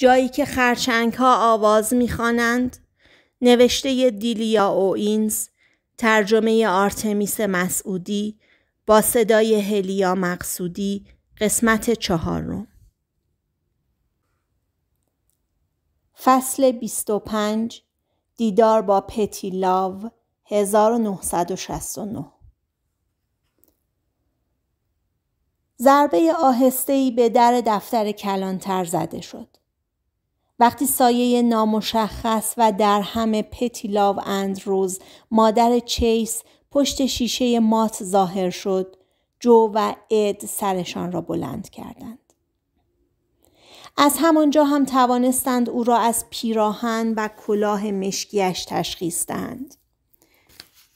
جایی که خرچنگ ها آواز میخوانند نوشته دیلیا اوینز ترجمه آرتمیس مسعودی با صدای هلیا مقصودی قسمت چهارم فصل 25 دیدار با پتی لاو 1969 ضربه آهسته‌ای به در دفتر کلانتر زده شد. وقتی سایه نامشخص و در همه پتیلاو اندروز مادر چیس پشت شیشه مات ظاهر شد جو و اد سرشان را بلند کردند از همانجا هم توانستند او را از پیراهن و کلاه مشکیش تشخیص دهند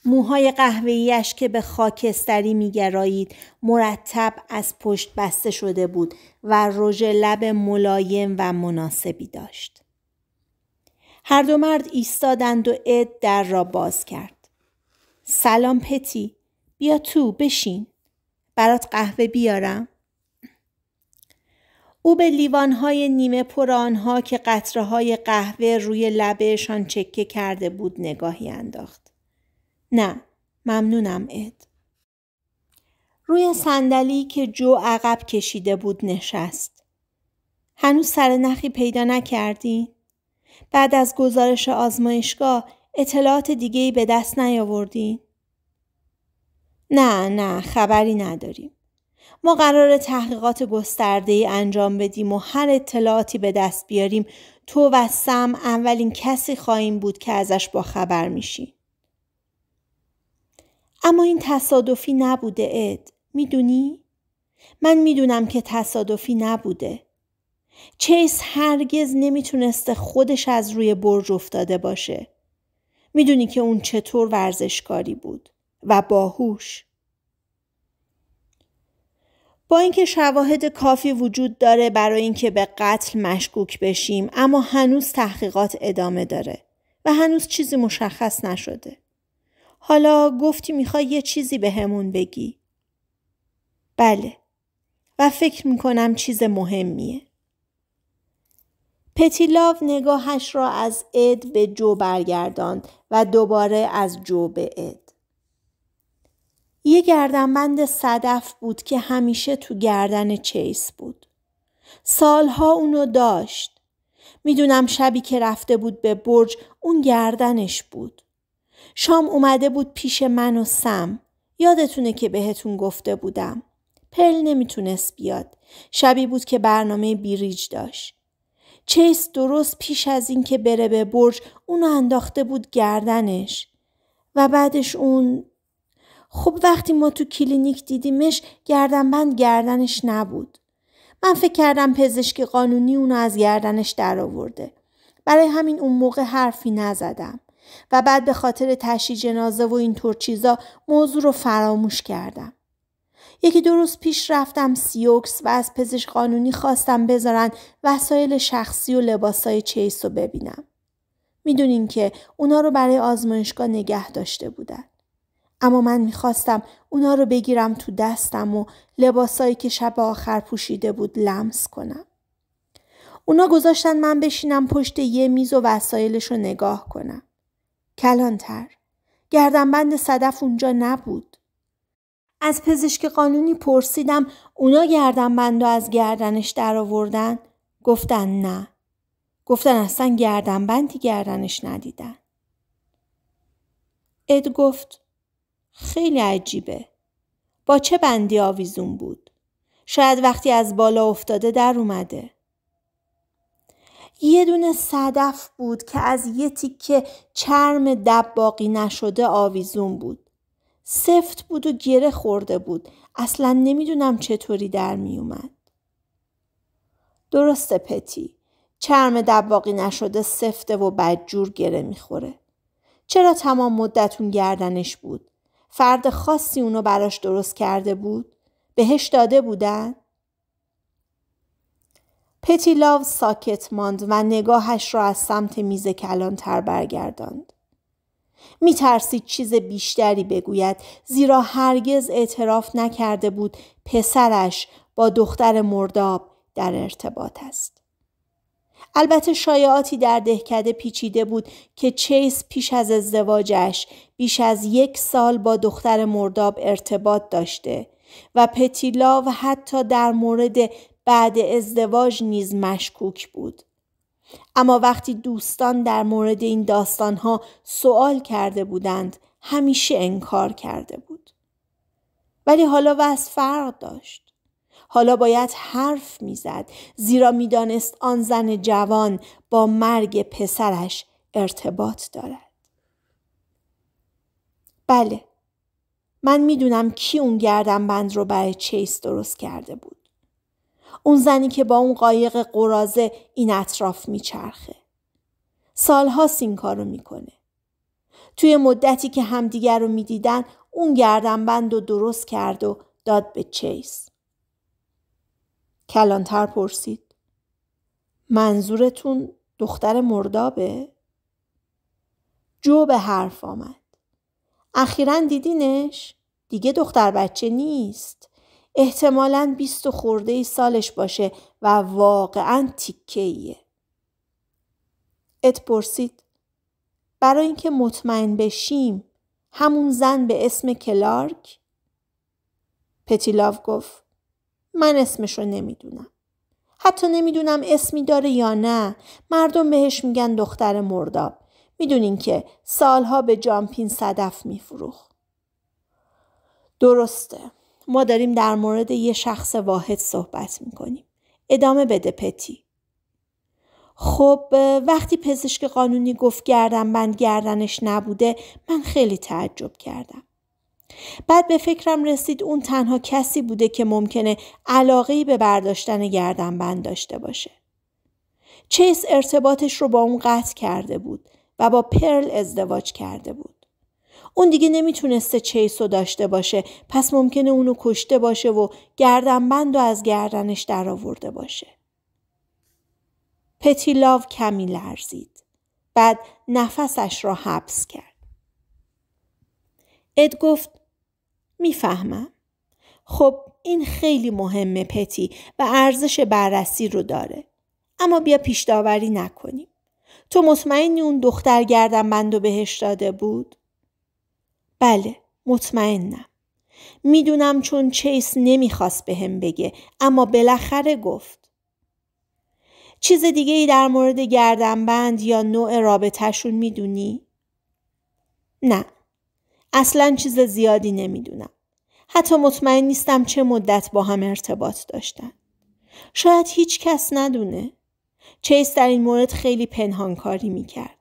موهای قهوه‌ایش که به خاکستری میگرایید مرتب از پشت بسته شده بود و رژ لب ملایم و مناسبی داشت. هر دو مرد ایستادند و اد در را باز کرد. سلام پتی، بیا تو بشین. برات قهوه بیارم. او به لیوانهای نیمه پر آنها که قطره قهوه روی لبهشان چکه کرده بود نگاهی انداخت. نه ممنونم اد. روی صندلی که جو عقب کشیده بود نشست. هنوز سر نخی پیدا نکردی؟ بعد از گزارش آزمایشگاه اطلاعات ای به دست نیاوردی؟ نه نه خبری نداریم. ما قرار تحقیقات گسترده ای انجام بدیم و هر اطلاعاتی به دست بیاریم تو و سم اولین کسی خواهیم بود که ازش با خبر میشی. اما این تصادفی نبوده اد میدونی؟ من میدونم که تصادفی نبوده چیس هرگز نمیتونسته خودش از روی برج افتاده باشه میدونی که اون چطور ورزشکاری بود و باهوش با اینکه شواهد کافی وجود داره برای اینکه به قتل مشکوک بشیم اما هنوز تحقیقات ادامه داره و هنوز چیزی مشخص نشده حالا گفتی میخوای یه چیزی به همون بگی. بله. و فکر میکنم چیز مهمیه. پتیلاو نگاهش را از اد به جو برگرداند و دوباره از جو به اد. یه گردنبند صدف بود که همیشه تو گردن چیس بود. سالها اونو داشت. میدونم شبی که رفته بود به برج اون گردنش بود. شام اومده بود پیش من و سم. یادتونه که بهتون گفته بودم. پل نمیتونست بیاد. شبی بود که برنامه بیریج داشت. چیس درست پیش از اینکه بره به برج اونو انداخته بود گردنش و بعدش اون خب وقتی ما تو کلینیک دیدیمش گردنبند گردنش نبود من فکر کردم پزشک قانونی اونو از گردنش درآورده برای همین اون موقع حرفی نزدم و بعد به خاطر تشی جنازه و اینطور چیزا موضوع رو فراموش کردم. یکی دو روز پیش رفتم سیوکس و از پزشک قانونی خواستم بذارن وسایل شخصی و لباسای چیس رو ببینم. میدونین که اونا رو برای آزمایشگاه نگه داشته بودن. اما من میخواستم اونا رو بگیرم تو دستم و لباسایی که شب آخر پوشیده بود لمس کنم. اونا گذاشتن من بشینم پشت یه میز و وسایلش رو نگاه کنم. کلانتر گردنبند صدف اونجا نبود از پزشک قانونی پرسیدم اونا گردنبند از گردنش در آوردن. گفتن نه گفتن اصلا گردنبندی گردنش ندیدن اد گفت خیلی عجیبه با چه بندی آویزون بود شاید وقتی از بالا افتاده در اومده یه دونه صدف بود که از یه تیکه چرم باقی نشده آویزون بود. سفت بود و گره خورده بود. اصلا نمیدونم چطوری در میومد. درسته پتی. چرم دباقی نشده سفته و بدجور گره میخوره. چرا تمام مدتون گردنش بود؟ فرد خاصی اونو براش درست کرده بود؟ بهش داده بودن؟ پتیلاو ساکت ماند و نگاهش را از سمت میز کلانتر برگرداند. ترسید چیز بیشتری بگوید زیرا هرگز اعتراف نکرده بود پسرش با دختر مرداب در ارتباط است. البته شایعاتی در دهکده پیچیده بود که چیس پیش از ازدواجش بیش از یک سال با دختر مرداب ارتباط داشته و پتیلاو حتی در مورد بعد ازدواج نیز مشکوک بود. اما وقتی دوستان در مورد این داستانها سوال کرده بودند همیشه انکار کرده بود. ولی حالا وضع فرق داشت. حالا باید حرف میزد زیرا میدانست آن زن جوان با مرگ پسرش ارتباط دارد. بله من میدونم کی اون گردنبند بند رو برای چیس درست کرده بود. اون زنی که با اون قایق قرازه این اطراف میچرخه. سالها این کارو میکنه. توی مدتی که همدیگر رو میدیدن اون گردنبند و درست کرد و داد به چیس. کلانتر پرسید. منظورتون دختر مردابه؟ جو به حرف آمد. اخیرا دیدینش؟ دیگه دختر بچه نیست. احتمالا بیست و خورده ای سالش باشه و واقعا تیکه ات پرسید برای اینکه مطمئن بشیم همون زن به اسم کلارک؟ پتیلاو گفت من اسمش رو نمیدونم. حتی نمیدونم اسمی داره یا نه. مردم بهش میگن دختر مرداب. میدونین که سالها به جامپین صدف میفروخ درسته. ما داریم در مورد یه شخص واحد صحبت میکنیم. ادامه بده پتی. خب وقتی پزشک قانونی گفت گردن بند گردنش نبوده من خیلی تعجب کردم. بعد به فکرم رسید اون تنها کسی بوده که ممکنه علاقه به برداشتن گردن بند داشته باشه. چیس ارتباطش رو با اون قطع کرده بود و با پرل ازدواج کرده بود. اون دیگه نمیتونسته چیس رو داشته باشه پس ممکنه اونو کشته باشه و گردنبند و از گردنش درآورده باشه لاو کمی لرزید بعد نفسش را حبس کرد اد گفت میفهمم خب این خیلی مهمه پتی و ارزش بررسی رو داره اما بیا پیش داوری نکنیم تو مطمئنی اون دختر گردن و بهش داده بود بله مطمئنم. میدونم چون چیس نمیخواست به هم بگه اما بالاخره گفت. چیز دیگه ای در مورد گردنبند یا نوع رابطهشون میدونی؟ نه. اصلا چیز زیادی نمیدونم. حتی مطمئن نیستم چه مدت با هم ارتباط داشتن. شاید هیچ کس ندونه. چیس در این مورد خیلی پنهانکاری میکرد.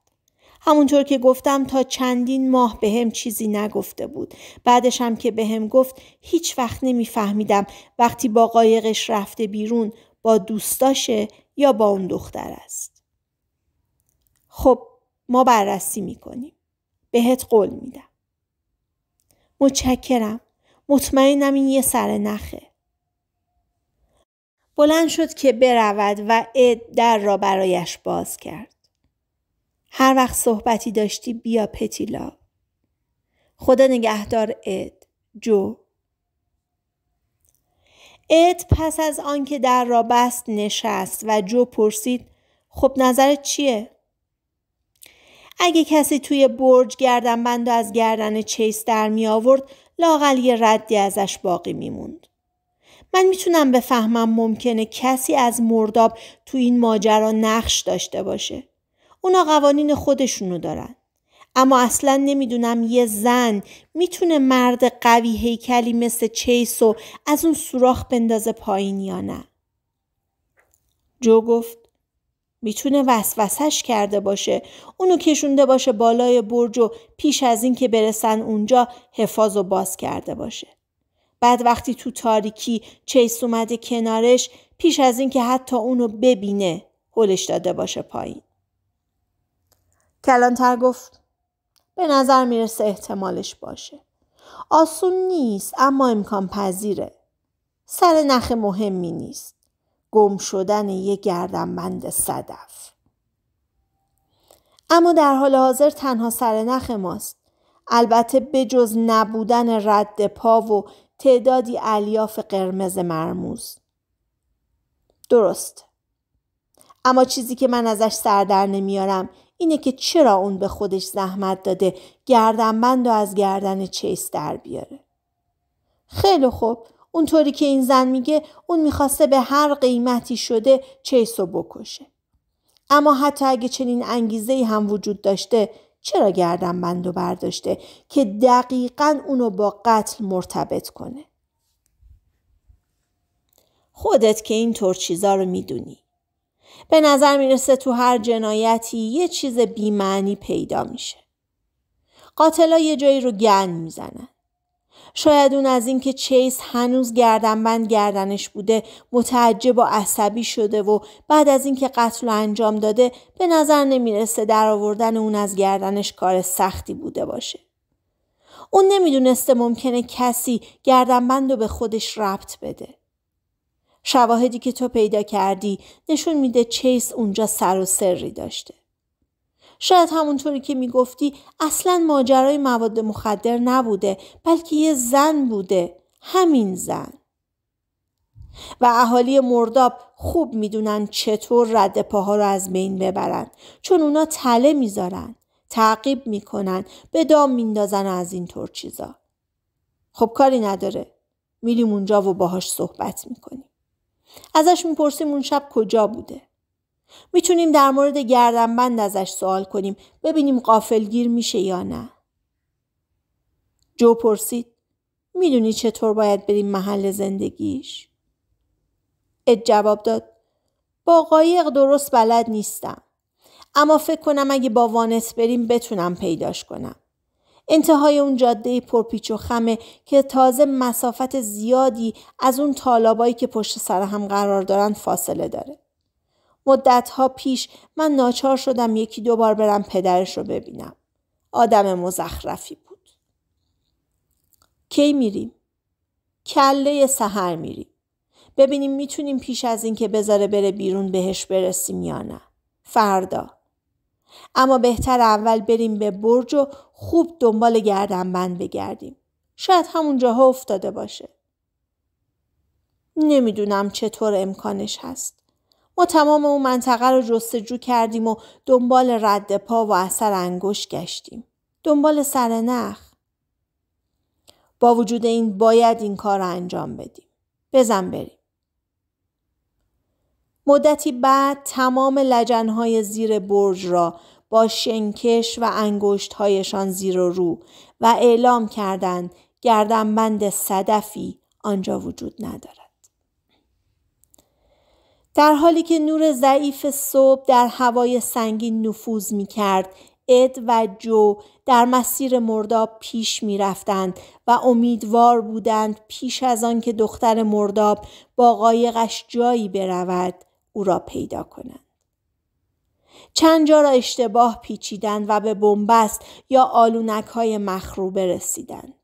همونطور که گفتم تا چندین ماه به هم چیزی نگفته بود بعدش هم که به هم گفت هیچ وقت نمیفهمیدم وقتی با قایقش رفته بیرون با دوستاشه یا با اون دختر است خب ما بررسی میکنیم بهت قول میدم متشکرم مطمئنم این یه سر نخه بلند شد که برود و اد در را برایش باز کرد هر وقت صحبتی داشتی بیا پتیلا. خدا نگهدار اد. جو. اد پس از آنکه در را بست نشست و جو پرسید خب نظرت چیه؟ اگه کسی توی برج گردن بند و از گردن چیس در می آورد لاغل یه ردی ازش باقی میموند. من میتونم بفهمم ممکنه کسی از مرداب تو این ماجرا نقش داشته باشه. اونا قوانین خودشونو دارن. اما اصلا نمیدونم یه زن میتونه مرد قوی هیکلی مثل چیس و از اون سوراخ بندازه پایین یا نه. جو گفت میتونه وسوسش کرده باشه اونو کشونده باشه بالای برج و پیش از اینکه برسن اونجا حفاظ و باز کرده باشه بعد وقتی تو تاریکی چیس اومده کنارش پیش از اینکه حتی اونو ببینه هلش داده باشه پایین کلانتر گفت به نظر میرسه احتمالش باشه. آسون نیست اما امکان پذیره. سر نخ مهمی نیست. گم شدن یه گردنبند صدف. اما در حال حاضر تنها سر نخ ماست. البته بجز نبودن رد پا و تعدادی الیاف قرمز مرموز. درست. اما چیزی که من ازش سردر نمیارم اینه که چرا اون به خودش زحمت داده گردنبند و از گردن چیس در بیاره. خیلی خوب اونطوری که این زن میگه اون میخواسته به هر قیمتی شده چیس رو بکشه. اما حتی اگه چنین انگیزه هم وجود داشته چرا گردن و برداشته که دقیقا اونو با قتل مرتبط کنه. خودت که این طور چیزا رو میدونی. به نظر میرسه تو هر جنایتی یه چیز بیمعنی پیدا میشه. قاتلا یه جایی رو گن میزنن. شاید اون از اینکه چیس هنوز گردنبند گردنش بوده متعجب و عصبی شده و بعد از اینکه قتل رو انجام داده به نظر نمیرسه در آوردن اون از گردنش کار سختی بوده باشه. اون نمیدونسته ممکنه کسی گردنبند رو به خودش ربط بده. شواهدی که تو پیدا کردی نشون میده چیس اونجا سر و سری داشته. شاید همونطوری که میگفتی اصلا ماجرای مواد مخدر نبوده بلکه یه زن بوده همین زن و اهالی مرداب خوب میدونن چطور رد پاها رو از بین ببرن چون اونا تله میذارن تعقیب میکنن به دام میندازن از اینطور چیزا خب کاری نداره میریم اونجا و باهاش صحبت میکنیم ازش میپرسیم اون شب کجا بوده میتونیم در مورد گردنبند ازش سوال کنیم ببینیم قافلگیر میشه یا نه جو پرسید میدونی چطور باید بریم محل زندگیش اد جواب داد با قایق درست بلد نیستم اما فکر کنم اگه با وانس بریم بتونم پیداش کنم انتهای اون جاده پرپیچ و خمه که تازه مسافت زیادی از اون طالابایی که پشت سر هم قرار دارن فاصله داره. مدتها پیش من ناچار شدم یکی دو بار برم پدرش رو ببینم. آدم مزخرفی بود. کی میریم؟ کله سهر میریم. ببینیم میتونیم پیش از اینکه بذاره بره بیرون بهش برسیم یا نه. فردا. اما بهتر اول بریم به برج و خوب دنبال گردنبند بگردیم. شاید همون جاها افتاده باشه. نمیدونم چطور امکانش هست. ما تمام اون منطقه رو جستجو کردیم و دنبال رد پا و اثر انگشت گشتیم. دنبال سر نخ. با وجود این باید این کار رو انجام بدیم. بزن بریم. مدتی بعد تمام لجنهای زیر برج را با شنکش و انگشتهایشان زیر و رو و اعلام کردند گردنبند صدفی آنجا وجود ندارد. در حالی که نور ضعیف صبح در هوای سنگین نفوذ می اد و جو در مسیر مرداب پیش می رفتند و امیدوار بودند پیش از آن که دختر مرداب با قایقش جایی برود او را پیدا کنند. چند جا را اشتباه پیچیدند و به بنبست یا آلونک های مخروبه رسیدند.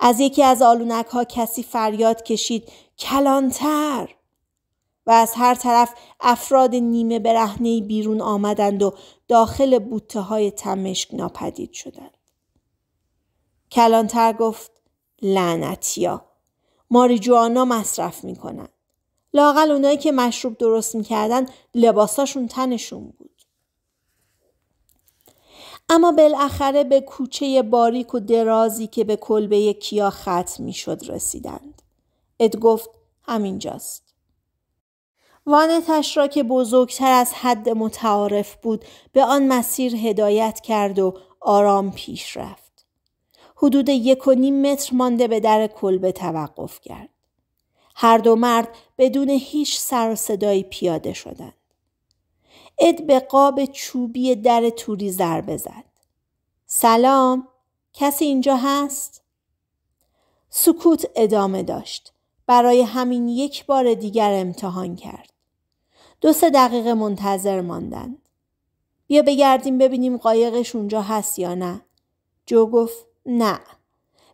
از یکی از آلونک ها کسی فریاد کشید کلانتر و از هر طرف افراد نیمه برهنه بیرون آمدند و داخل بوته های تمشک ناپدید شدند. کلانتر گفت لعنتیا ماریجوانا مصرف می کنند. لاقل اونایی که مشروب درست میکردن لباساشون تنشون بود. اما بالاخره به کوچه باریک و درازی که به کلبه کیا ختم میشد رسیدند. اد گفت همینجاست. وانتش را که بزرگتر از حد متعارف بود به آن مسیر هدایت کرد و آرام پیش رفت. حدود یک و نیم متر مانده به در کلبه توقف کرد. هر دو مرد بدون هیچ سر و صدایی پیاده شدند. اد به قاب چوبی در توری ضربه زد. سلام، کسی اینجا هست؟ سکوت ادامه داشت. برای همین یک بار دیگر امتحان کرد. دو سه دقیقه منتظر ماندند. بیا بگردیم ببینیم قایقش اونجا هست یا نه. جو گفت نه.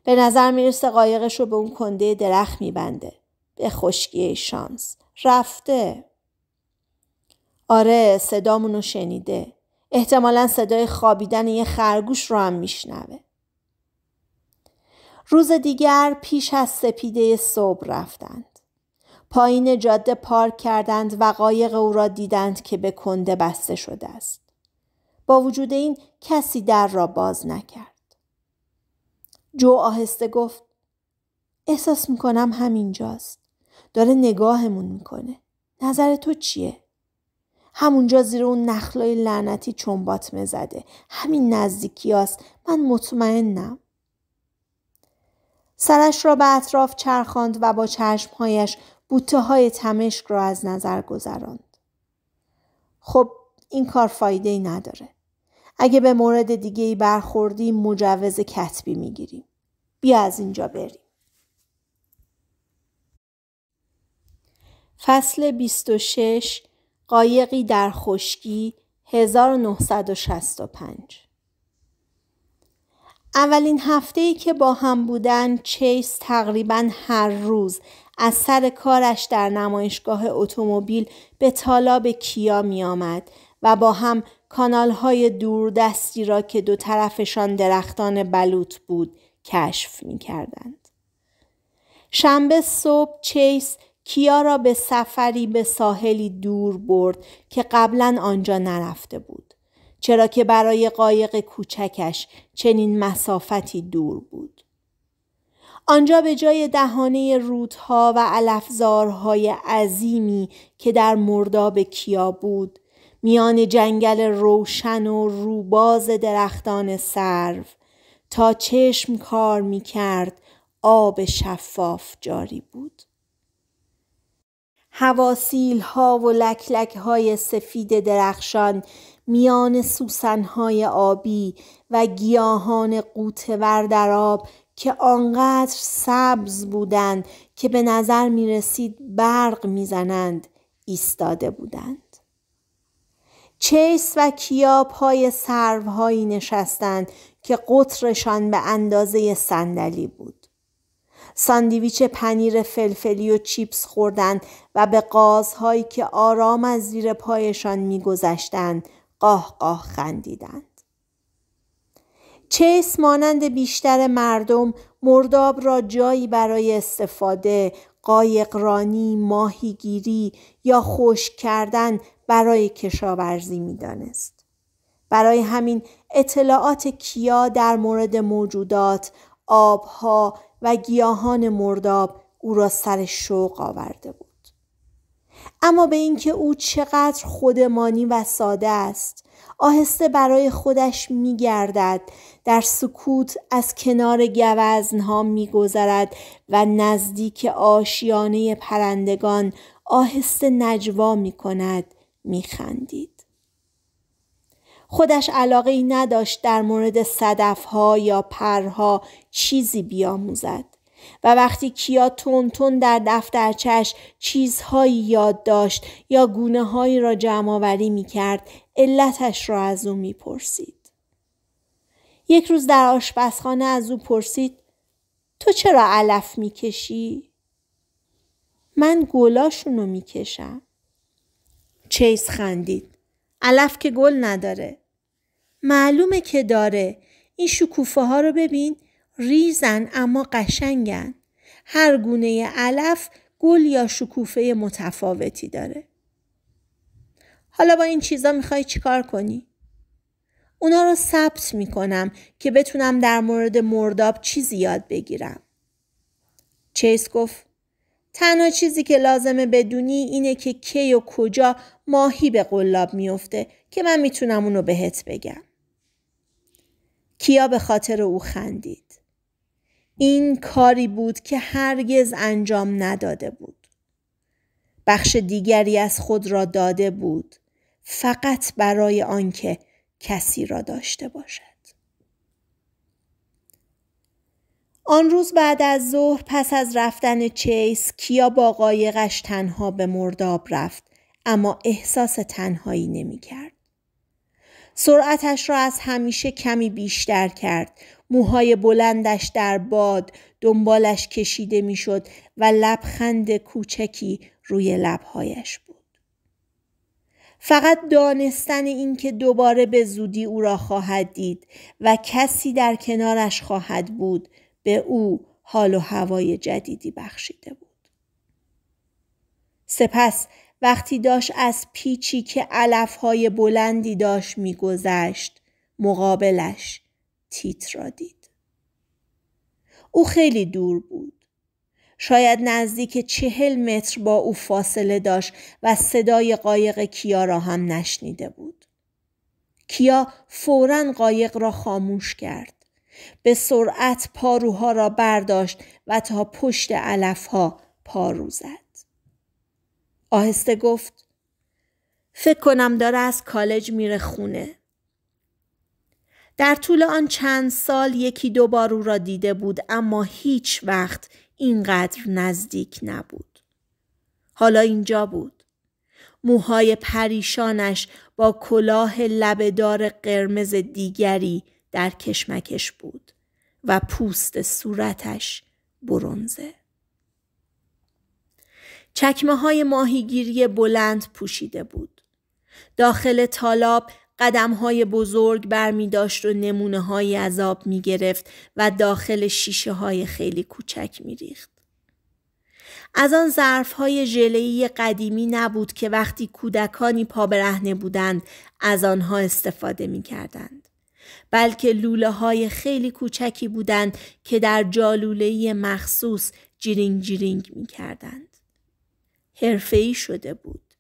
به نظر میرسه قایقش رو به اون کنده درخت میبنده. به خشکی شانس رفته آره صدامونو شنیده احتمالا صدای خوابیدن یه خرگوش رو هم میشنوه روز دیگر پیش از سپیده صبح رفتند پایین جاده پارک کردند و قایق او را دیدند که به کنده بسته شده است با وجود این کسی در را باز نکرد جو آهسته گفت احساس میکنم همینجاست داره نگاهمون میکنه نظر تو چیه همونجا زیر اون نخلای لعنتی چنبات مزده همین نزدیکی است. من مطمئنم سرش را به اطراف چرخاند و با چشمهایش بوته های تمشک را از نظر گذراند. خب این کار فایده ای نداره. اگه به مورد دیگه ای برخوردیم مجوز کتبی میگیریم. بیا از اینجا بریم. فصل 26 قایقی در خشکی 1965 اولین هفته ای که با هم بودن چیس تقریبا هر روز از سر کارش در نمایشگاه اتومبیل به تالاب کیا می آمد و با هم کانال های دوردستی را که دو طرفشان درختان بلوط بود کشف می کردند. شنبه صبح چیس کیا را به سفری به ساحلی دور برد که قبلا آنجا نرفته بود چرا که برای قایق کوچکش چنین مسافتی دور بود آنجا به جای دهانه رودها و علفزارهای عظیمی که در مرداب کیا بود میان جنگل روشن و روباز درختان سرو تا چشم کار می کرد آب شفاف جاری بود. هواسیل ها و لکلک های سفید درخشان میان سوسن های آبی و گیاهان قوتور در آب که آنقدر سبز بودند که به نظر می رسید برق میزنند ایستاده بودند. چیس و کیا پای سروهایی نشستند که قطرشان به اندازه صندلی بود. ساندیویچ پنیر فلفلی و چیپس خوردند و به قازهایی که آرام از زیر پایشان میگذشتند قاه قاه خندیدند. چیس مانند بیشتر مردم مرداب را جایی برای استفاده قایقرانی، ماهیگیری یا خشک کردن برای کشاورزی میدانست. برای همین اطلاعات کیا در مورد موجودات، آبها، و گیاهان مرداب او را سر شوق آورده بود اما به اینکه او چقدر خودمانی و ساده است آهسته برای خودش میگردد در سکوت از کنار گوزنها میگذرد و نزدیک آشیانه پرندگان آهسته نجوا می خندید خودش علاقه ای نداشت در مورد ها یا پرها چیزی بیاموزد. و وقتی کیا تون تون در دفترچش چیزهایی یاد داشت یا گونه هایی را جمعآوری می کرد علتش را از او می پرسید. یک روز در آشپزخانه از او پرسید تو چرا علف می کشی؟ من گلاشونو می کشم. چیز خندید. علف که گل نداره. معلومه که داره این شکوفه ها رو ببین ریزن اما قشنگن هر گونه علف گل یا شکوفه متفاوتی داره حالا با این چیزا میخوای چیکار کنی؟ اونا رو ثبت میکنم که بتونم در مورد مرداب چیزی یاد بگیرم. چیس گفت تنها چیزی که لازمه بدونی اینه که کی و کجا ماهی به قلاب میفته که من میتونم اونو بهت بگم. کیا به خاطر او خندید. این کاری بود که هرگز انجام نداده بود. بخش دیگری از خود را داده بود فقط برای آنکه کسی را داشته باشد. آن روز بعد از ظهر پس از رفتن چیس کیا با قایقش تنها به مرداب رفت اما احساس تنهایی نمی کرد. سرعتش را از همیشه کمی بیشتر کرد. موهای بلندش در باد دنبالش کشیده میشد و لبخند کوچکی روی لبهایش بود. فقط دانستن اینکه دوباره به زودی او را خواهد دید و کسی در کنارش خواهد بود به او حال و هوای جدیدی بخشیده بود. سپس وقتی داشت از پیچی که علفهای بلندی داشت میگذشت مقابلش تیت را دید. او خیلی دور بود. شاید نزدیک چهل متر با او فاصله داشت و صدای قایق کیا را هم نشنیده بود. کیا فورا قایق را خاموش کرد. به سرعت پاروها را برداشت و تا پشت علفها پارو زد. آهسته گفت فکر کنم داره از کالج میره خونه. در طول آن چند سال یکی دو بار او را دیده بود اما هیچ وقت اینقدر نزدیک نبود. حالا اینجا بود. موهای پریشانش با کلاه لبدار قرمز دیگری در کشمکش بود و پوست صورتش برونزه. چکمه های ماهیگیری بلند پوشیده بود. داخل تالاب قدم های بزرگ بر داشت و نمونه های عذاب می گرفت و داخل شیشه های خیلی کوچک می ریخت. از آن ظرف های ژله‌ای قدیمی نبود که وقتی کودکانی برهنه بودند از آنها استفاده می کردند. بلکه لوله های خیلی کوچکی بودند که در جالوله مخصوص جیرینگ جیرینگ می کردند. حرفه‌ای شده بود.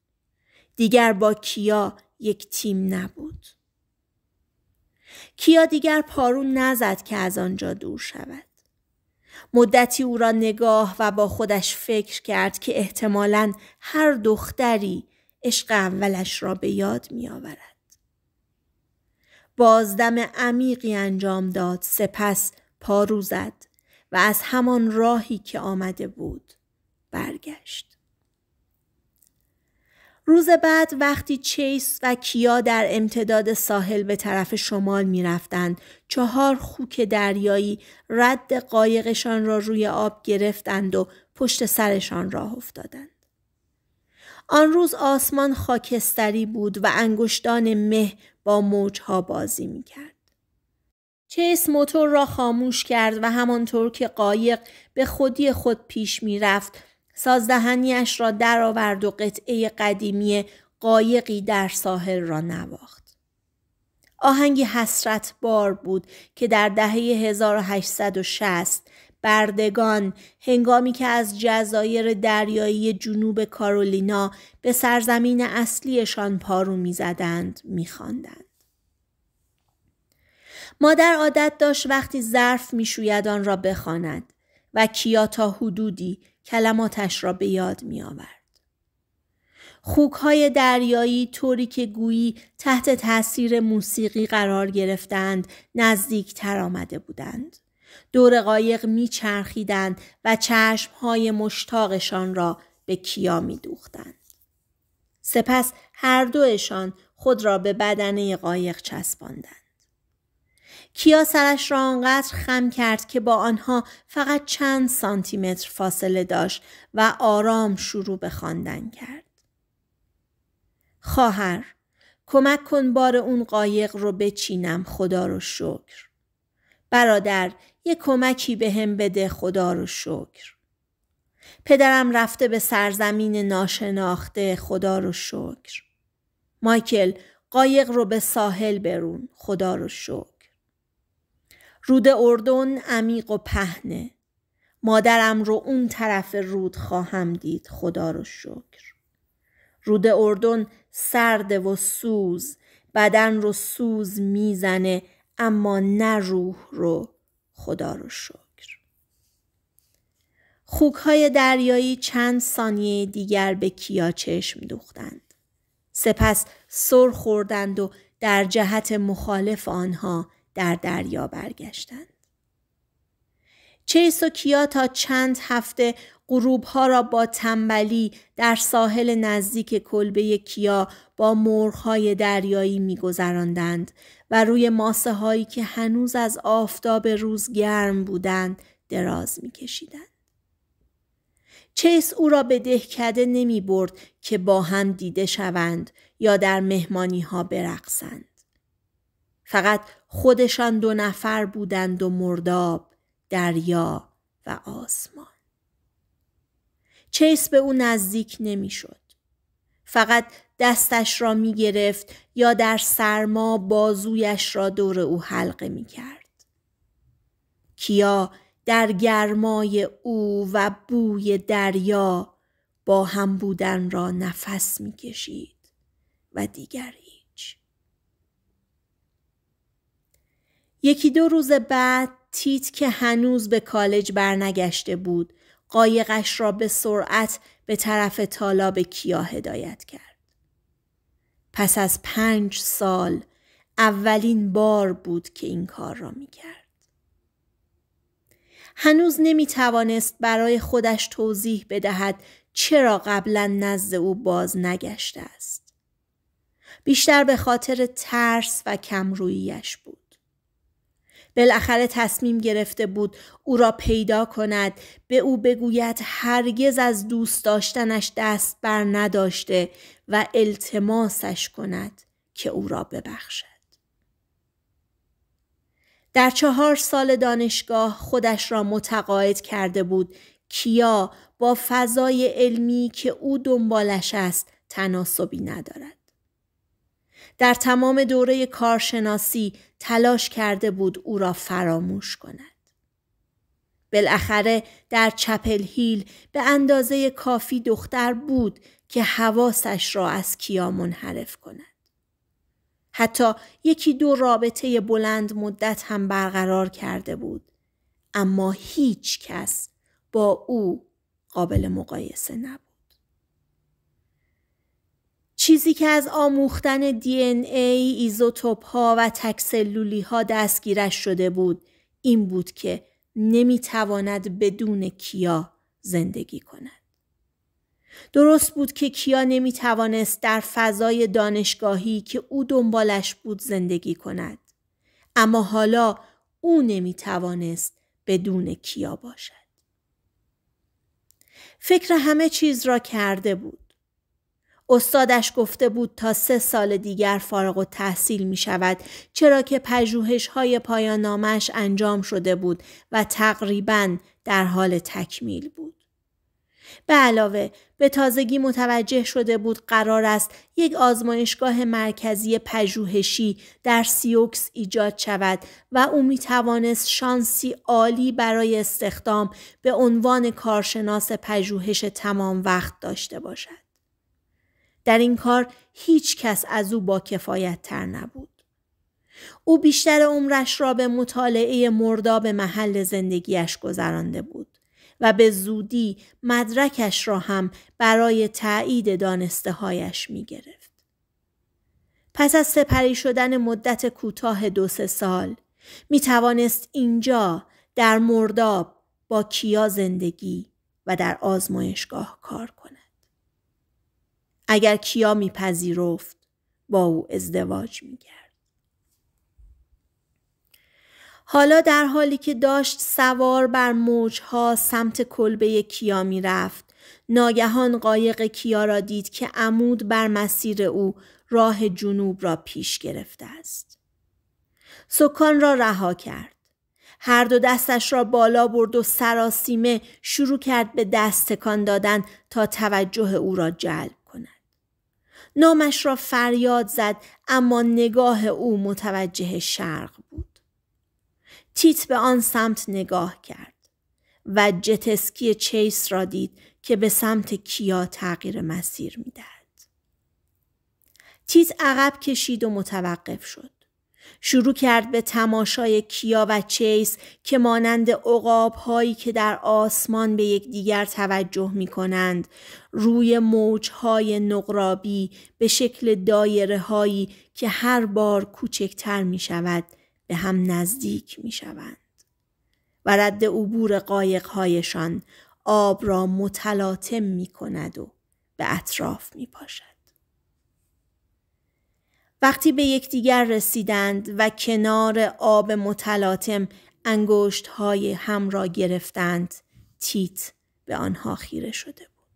دیگر با کیا یک تیم نبود. کیا دیگر پارو نزد که از آنجا دور شود. مدتی او را نگاه و با خودش فکر کرد که احتمالا هر دختری عشق اولش را به یاد می آورد. بازدم عمیقی انجام داد سپس پارو زد و از همان راهی که آمده بود برگشت. روز بعد وقتی چیس و کیا در امتداد ساحل به طرف شمال می رفتند، چهار خوک دریایی رد قایقشان را روی آب گرفتند و پشت سرشان راه افتادند. آن روز آسمان خاکستری بود و انگشتان مه با موجها بازی می کرد. چیس موتور را خاموش کرد و همانطور که قایق به خودی خود پیش می رفت سازدهنیش را درآورد و قطعه قدیمی قایقی در ساحل را نواخت. آهنگی حسرت بار بود که در دهه 1860 بردگان هنگامی که از جزایر دریایی جنوب کارولینا به سرزمین اصلیشان پارو میزدند میخواندند مادر عادت داشت وقتی ظرف میشوید آن را بخواند و کیا تا حدودی کلماتش را به یاد می آورد. خوکهای دریایی طوری که گویی تحت تاثیر موسیقی قرار گرفتند نزدیکتر آمده بودند. دور قایق چرخیدند و چشمهای مشتاقشان را به کیا دوختند. سپس هر دوشان خود را به بدنه قایق چسباندند. کیا سرش را آنقدر خم کرد که با آنها فقط چند سانتی متر فاصله داشت و آرام شروع به خواندن کرد. خواهر کمک کن بار اون قایق رو بچینم خدا رو شکر. برادر یه کمکی به هم بده خدا رو شکر. پدرم رفته به سرزمین ناشناخته خدا رو شکر. مایکل قایق رو به ساحل برون خدا رو شکر. رود اردن عمیق و پهنه مادرم رو اون طرف رود خواهم دید خدا رو شکر رود اردن سرد و سوز بدن رو سوز میزنه اما نه روح رو خدا رو شکر خوک های دریایی چند ثانیه دیگر به کیا چشم دوختند سپس سر خوردند و در جهت مخالف آنها در دریا برگشتند. چیس و کیا تا چند هفته غروبها را با تنبلی در ساحل نزدیک کلبه کیا با مرغهای دریایی میگذراندند و روی ماسه هایی که هنوز از آفتاب روز گرم بودند دراز میکشیدند. چیس او را به دهکده نمی برد که با هم دیده شوند یا در مهمانی ها برقصند. فقط خودشان دو نفر بودند و مرداب دریا و آسمان چیس به او نزدیک نمیشد فقط دستش را می گرفت یا در سرما بازویش را دور او حلقه می کرد. کیا در گرمای او و بوی دریا با هم بودن را نفس می کشید و دیگری. یکی دو روز بعد تیت که هنوز به کالج برنگشته بود قایقش را به سرعت به طرف تالاب کیا هدایت کرد. پس از پنج سال اولین بار بود که این کار را می کرد. هنوز نمی توانست برای خودش توضیح بدهد چرا قبلا نزد او باز نگشته است. بیشتر به خاطر ترس و کمرویش بود. بالاخره تصمیم گرفته بود او را پیدا کند به او بگوید هرگز از دوست داشتنش دست بر نداشته و التماسش کند که او را ببخشد در چهار سال دانشگاه خودش را متقاعد کرده بود کیا با فضای علمی که او دنبالش است تناسبی ندارد در تمام دوره کارشناسی تلاش کرده بود او را فراموش کند. بالاخره در چپل هیل به اندازه کافی دختر بود که حواسش را از کیا منحرف کند. حتی یکی دو رابطه بلند مدت هم برقرار کرده بود. اما هیچ کس با او قابل مقایسه نبود. چیزی که از آموختن دی ان ای ایزوتوپ ها و تکسلولی ها دستگیرش شده بود این بود که نمیتواند بدون کیا زندگی کند. درست بود که کیا نمیتوانست در فضای دانشگاهی که او دنبالش بود زندگی کند. اما حالا او نمیتوانست بدون کیا باشد. فکر همه چیز را کرده بود. استادش گفته بود تا سه سال دیگر فارغ و تحصیل می شود چرا که پژوهش های پایان انجام شده بود و تقریبا در حال تکمیل بود. به علاوه به تازگی متوجه شده بود قرار است یک آزمایشگاه مرکزی پژوهشی در سیوکس ایجاد شود و او می توانست شانسی عالی برای استخدام به عنوان کارشناس پژوهش تمام وقت داشته باشد. در این کار هیچ کس از او با کفایت تر نبود. او بیشتر عمرش را به مطالعه مرداب محل زندگیش گذرانده بود و به زودی مدرکش را هم برای تایید دانسته هایش می گرفت. پس از سپری شدن مدت کوتاه دو سه سال می توانست اینجا در مرداب با کیا زندگی و در آزمایشگاه کار کند. اگر کیا میپذیرفت با او ازدواج میکرد حالا در حالی که داشت سوار بر موجها سمت کلبه کیا میرفت ناگهان قایق کیا را دید که عمود بر مسیر او راه جنوب را پیش گرفته است سکان را رها کرد هر دو دستش را بالا برد و سراسیمه شروع کرد به دست دادن تا توجه او را جلب نامش را فریاد زد اما نگاه او متوجه شرق بود. تیت به آن سمت نگاه کرد و جتسکی چیس را دید که به سمت کیا تغییر مسیر میدهد. تیت عقب کشید و متوقف شد. شروع کرد به تماشای کیا و چیس که مانند اقاب هایی که در آسمان به یکدیگر توجه می کنند روی موج های نقرابی به شکل دایره هایی که هر بار کوچکتر می شود به هم نزدیک می شوند و رد عبور قایق هایشان آب را متلاطم می کند و به اطراف می پاشد. وقتی به یکدیگر رسیدند و کنار آب متلاطم انگشت های هم را گرفتند تیت به آنها خیره شده بود.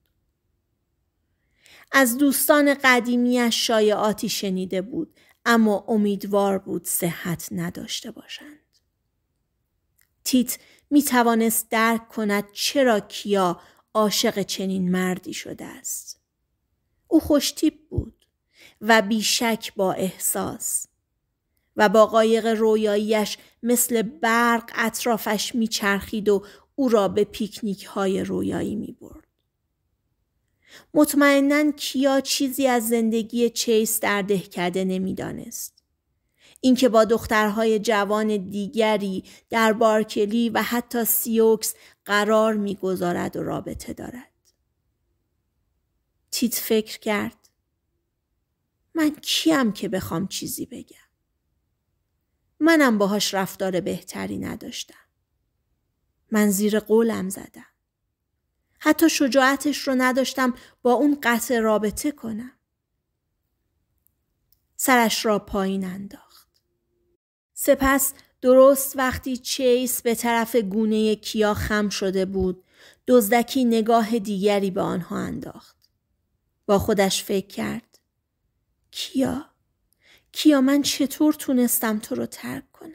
از دوستان قدیمیش شایعاتی شنیده بود اما امیدوار بود صحت نداشته باشند. تیت می توانست درک کند چرا کیا عاشق چنین مردی شده است. او خوشتیب بود. و بیشک با احساس و با قایق رویاییش مثل برق اطرافش میچرخید و او را به پیکنیک های رویایی می برد. مطمئنا کیا چیزی از زندگی چیس در دهکده نمیدانست. اینکه با دخترهای جوان دیگری در بارکلی و حتی سیوکس قرار میگذارد و رابطه دارد. تیت فکر کرد. من کیم که بخوام چیزی بگم. منم باهاش رفتار بهتری نداشتم. من زیر قولم زدم. حتی شجاعتش رو نداشتم با اون قطع رابطه کنم. سرش را پایین انداخت. سپس درست وقتی چیس به طرف گونه کیا خم شده بود دزدکی نگاه دیگری به آنها انداخت. با خودش فکر کرد. کیا کیا من چطور تونستم تو رو ترک کنم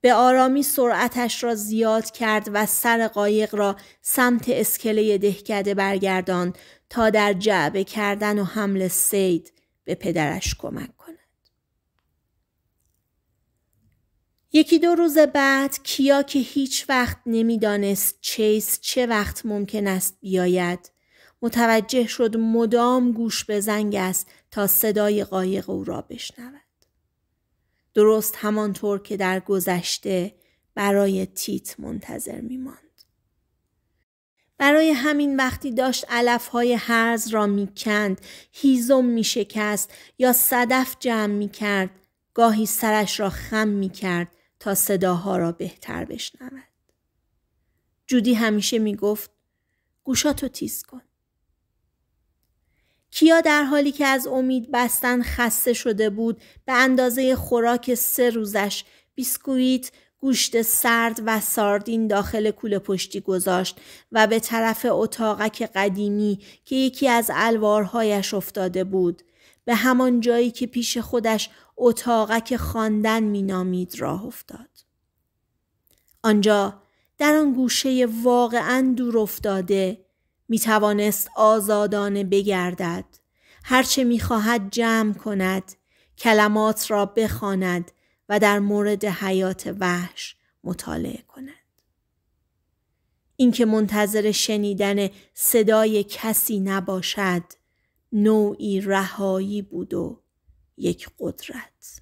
به آرامی سرعتش را زیاد کرد و سر قایق را سمت اسکله دهکده برگردان تا در جعبه کردن و حمل سید به پدرش کمک کند. یکی دو روز بعد کیا که هیچ وقت نمیدانست چیس چه وقت ممکن است بیاید متوجه شد مدام گوش به زنگ است تا صدای قایق او را بشنود. درست همانطور که در گذشته برای تیت منتظر می ماند. برای همین وقتی داشت های هرز را کند، هیزم شکست یا صدف جمع کرد، گاهی سرش را خم کرد تا صداها را بهتر بشنود. جودی همیشه میگفت گوشاتو تیز کن. کیا در حالی که از امید بستن خسته شده بود به اندازه خوراک سه روزش بیسکویت، گوشت سرد و ساردین داخل کول پشتی گذاشت و به طرف اتاقک قدیمی که یکی از الوارهایش افتاده بود به همان جایی که پیش خودش اتاقک خواندن مینامید راه افتاد آنجا در آن گوشه واقعا دور افتاده می توانست آزادانه بگردد هرچه می خواهد جمع کند کلمات را بخواند و در مورد حیات وحش مطالعه کند اینکه منتظر شنیدن صدای کسی نباشد نوعی رهایی بود و یک قدرت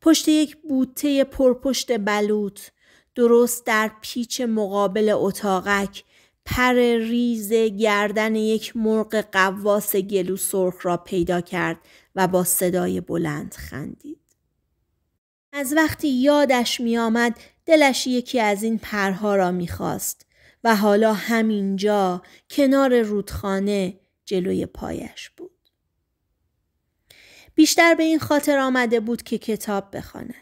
پشت یک بوته پرپشت بلوط درست در پیچ مقابل اتاقک پر ریز گردن یک مرغ قواس گلو سرخ را پیدا کرد و با صدای بلند خندید. از وقتی یادش آمد، دلش یکی از این پرها را میخواست و حالا همینجا کنار رودخانه جلوی پایش بود. بیشتر به این خاطر آمده بود که کتاب بخواند.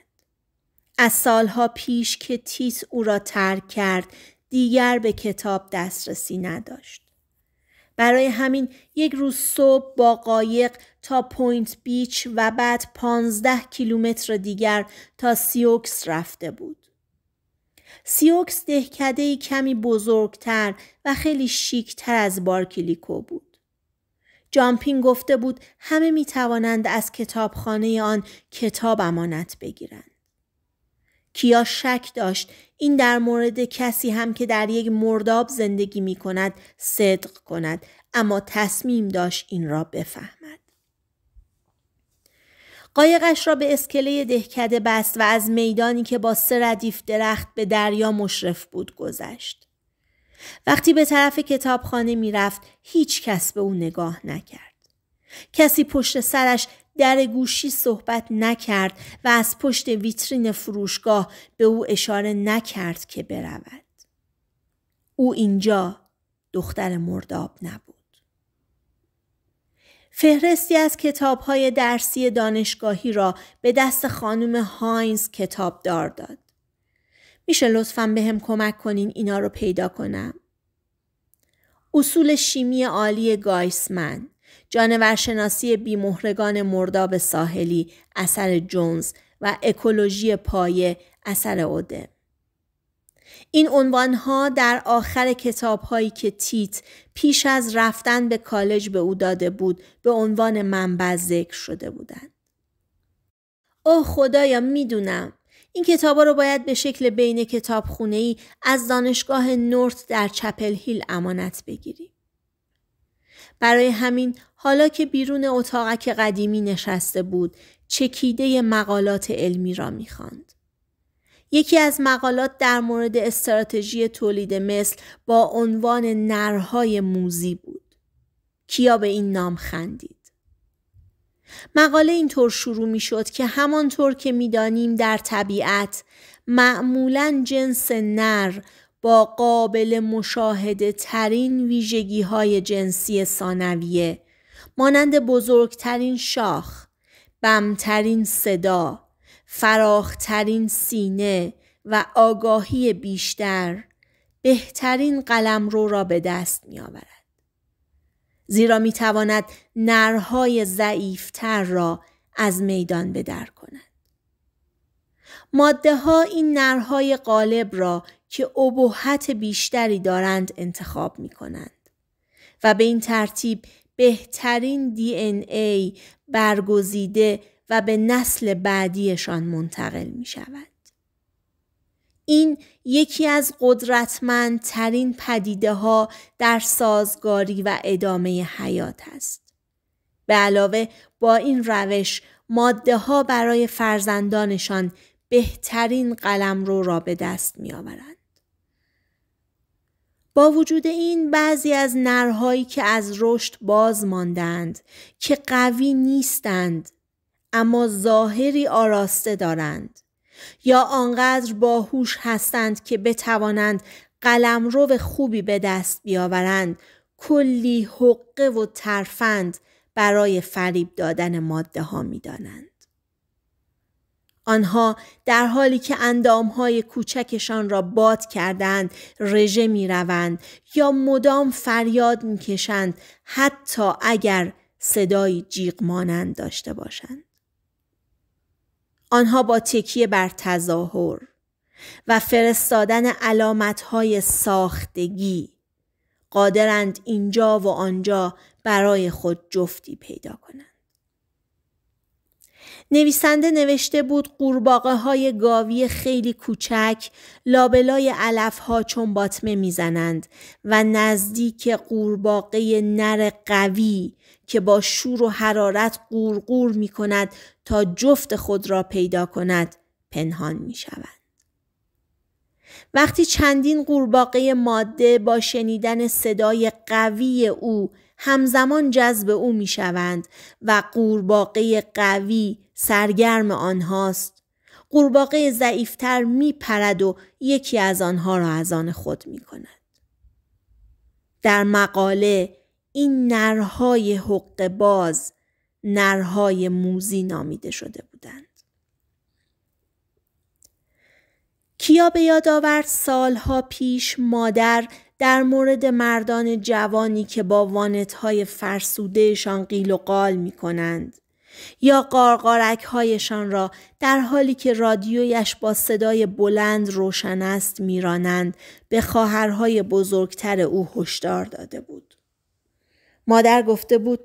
از سالها پیش که تیس او را ترک کرد دیگر به کتاب دسترسی نداشت. برای همین یک روز صبح با قایق تا پوینت بیچ و بعد پانزده کیلومتر دیگر تا سیوکس رفته بود. سیوکس دهکده کمی بزرگتر و خیلی شیکتر از بارکلیکو بود. جامپین گفته بود همه می توانند از کتابخانه آن کتاب امانت بگیرند. کیا شک داشت این در مورد کسی هم که در یک مرداب زندگی می کند صدق کند اما تصمیم داشت این را بفهمد. قایقش را به اسکله دهکده بست و از میدانی که با سه ردیف درخت به دریا مشرف بود گذشت. وقتی به طرف کتابخانه میرفت هیچ کس به او نگاه نکرد. کسی پشت سرش در گوشی صحبت نکرد و از پشت ویترین فروشگاه به او اشاره نکرد که برود. او اینجا دختر مرداب نبود. فهرستی از کتابهای درسی دانشگاهی را به دست خانم هاینز کتابدار داد. میشه لطفا به هم کمک کنین اینا رو پیدا کنم؟ اصول شیمی عالی گایسمن جانورشناسی بیمهرگان مرداب ساحلی اثر جونز و اکولوژی پایه اثر اوده. این ها در آخر کتاب هایی که تیت پیش از رفتن به کالج به او داده بود به عنوان منبع ذکر شده بودند. او خدایا میدونم این ها رو باید به شکل بین کتاب خونه ای از دانشگاه نورت در چپل هیل امانت بگیریم. برای همین حالا که بیرون اتاقک قدیمی نشسته بود چکیده مقالات علمی را میخواند. یکی از مقالات در مورد استراتژی تولید مثل با عنوان نرهای موزی بود. کیا به این نام خندید. مقاله اینطور شروع می شد که همانطور که میدانیم در طبیعت معمولا جنس نر با قابل مشاهده ترین ویژگی های جنسی ثانویه مانند بزرگترین شاخ بمترین صدا فراخترین سینه و آگاهی بیشتر بهترین قلم رو را به دست می زیرا می تواند نرهای ضعیفتر را از میدان به در کند. ماده ها این نرهای قالب را که ابهت بیشتری دارند انتخاب می کنند و به این ترتیب بهترین دی این ای برگزیده و به نسل بعدیشان منتقل می شود. این یکی از قدرتمندترین پدیده ها در سازگاری و ادامه حیات است. به علاوه با این روش ماده ها برای فرزندانشان بهترین قلم رو را به دست می آورند. با وجود این بعضی از نرهایی که از رشد باز ماندند که قوی نیستند اما ظاهری آراسته دارند یا آنقدر باهوش هستند که بتوانند قلمرو خوبی به دست بیاورند کلی حقه و ترفند برای فریب دادن ماده ها می دانند. آنها در حالی که اندامهای کوچکشان را باد کردند رژه می روند یا مدام فریاد می کشند حتی اگر صدای جیغ مانند داشته باشند. آنها با تکیه بر تظاهر و فرستادن علامتهای ساختگی قادرند اینجا و آنجا برای خود جفتی پیدا کنند. نویسنده نوشته بود قورباغه های گاوی خیلی کوچک لابلای علف ها چون باطمه میزنند و نزدیک قورباغه نر قوی که با شور و حرارت قورقور می کند تا جفت خود را پیدا کند پنهان می شوند. وقتی چندین قورباغه ماده با شنیدن صدای قوی او همزمان جذب او میشوند و قورباغه قوی سرگرم آنهاست قورباغه ضعیفتر میپرد و یکی از آنها را از آن خود میکند در مقاله این نرهای حق باز نرهای موزی نامیده شده بودند کیا به یاد آورد سالها پیش مادر در مورد مردان جوانی که با وانتهای فرسودهشان قیل و قال می کنند. یا قارقارک هایشان را در حالی که رادیویش با صدای بلند روشن است میرانند به خواهرهای بزرگتر او هشدار داده بود. مادر گفته بود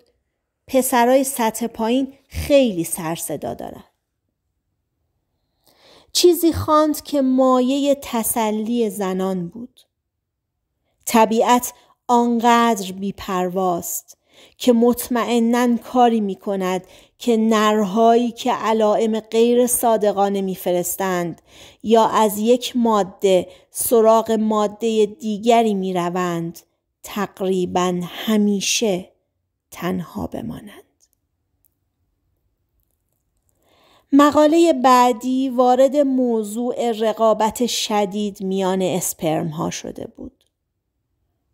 پسرای سطح پایین خیلی سر صدا دارند. چیزی خواند که مایه تسلی زنان بود. طبیعت آنقدر بیپرواست که مطمئنا کاری می کند که نرهایی که علائم غیر صادقانه میفرستند یا از یک ماده سراغ ماده دیگری می روند تقریبا همیشه تنها بمانند. مقاله بعدی وارد موضوع رقابت شدید میان اسپرم ها شده بود.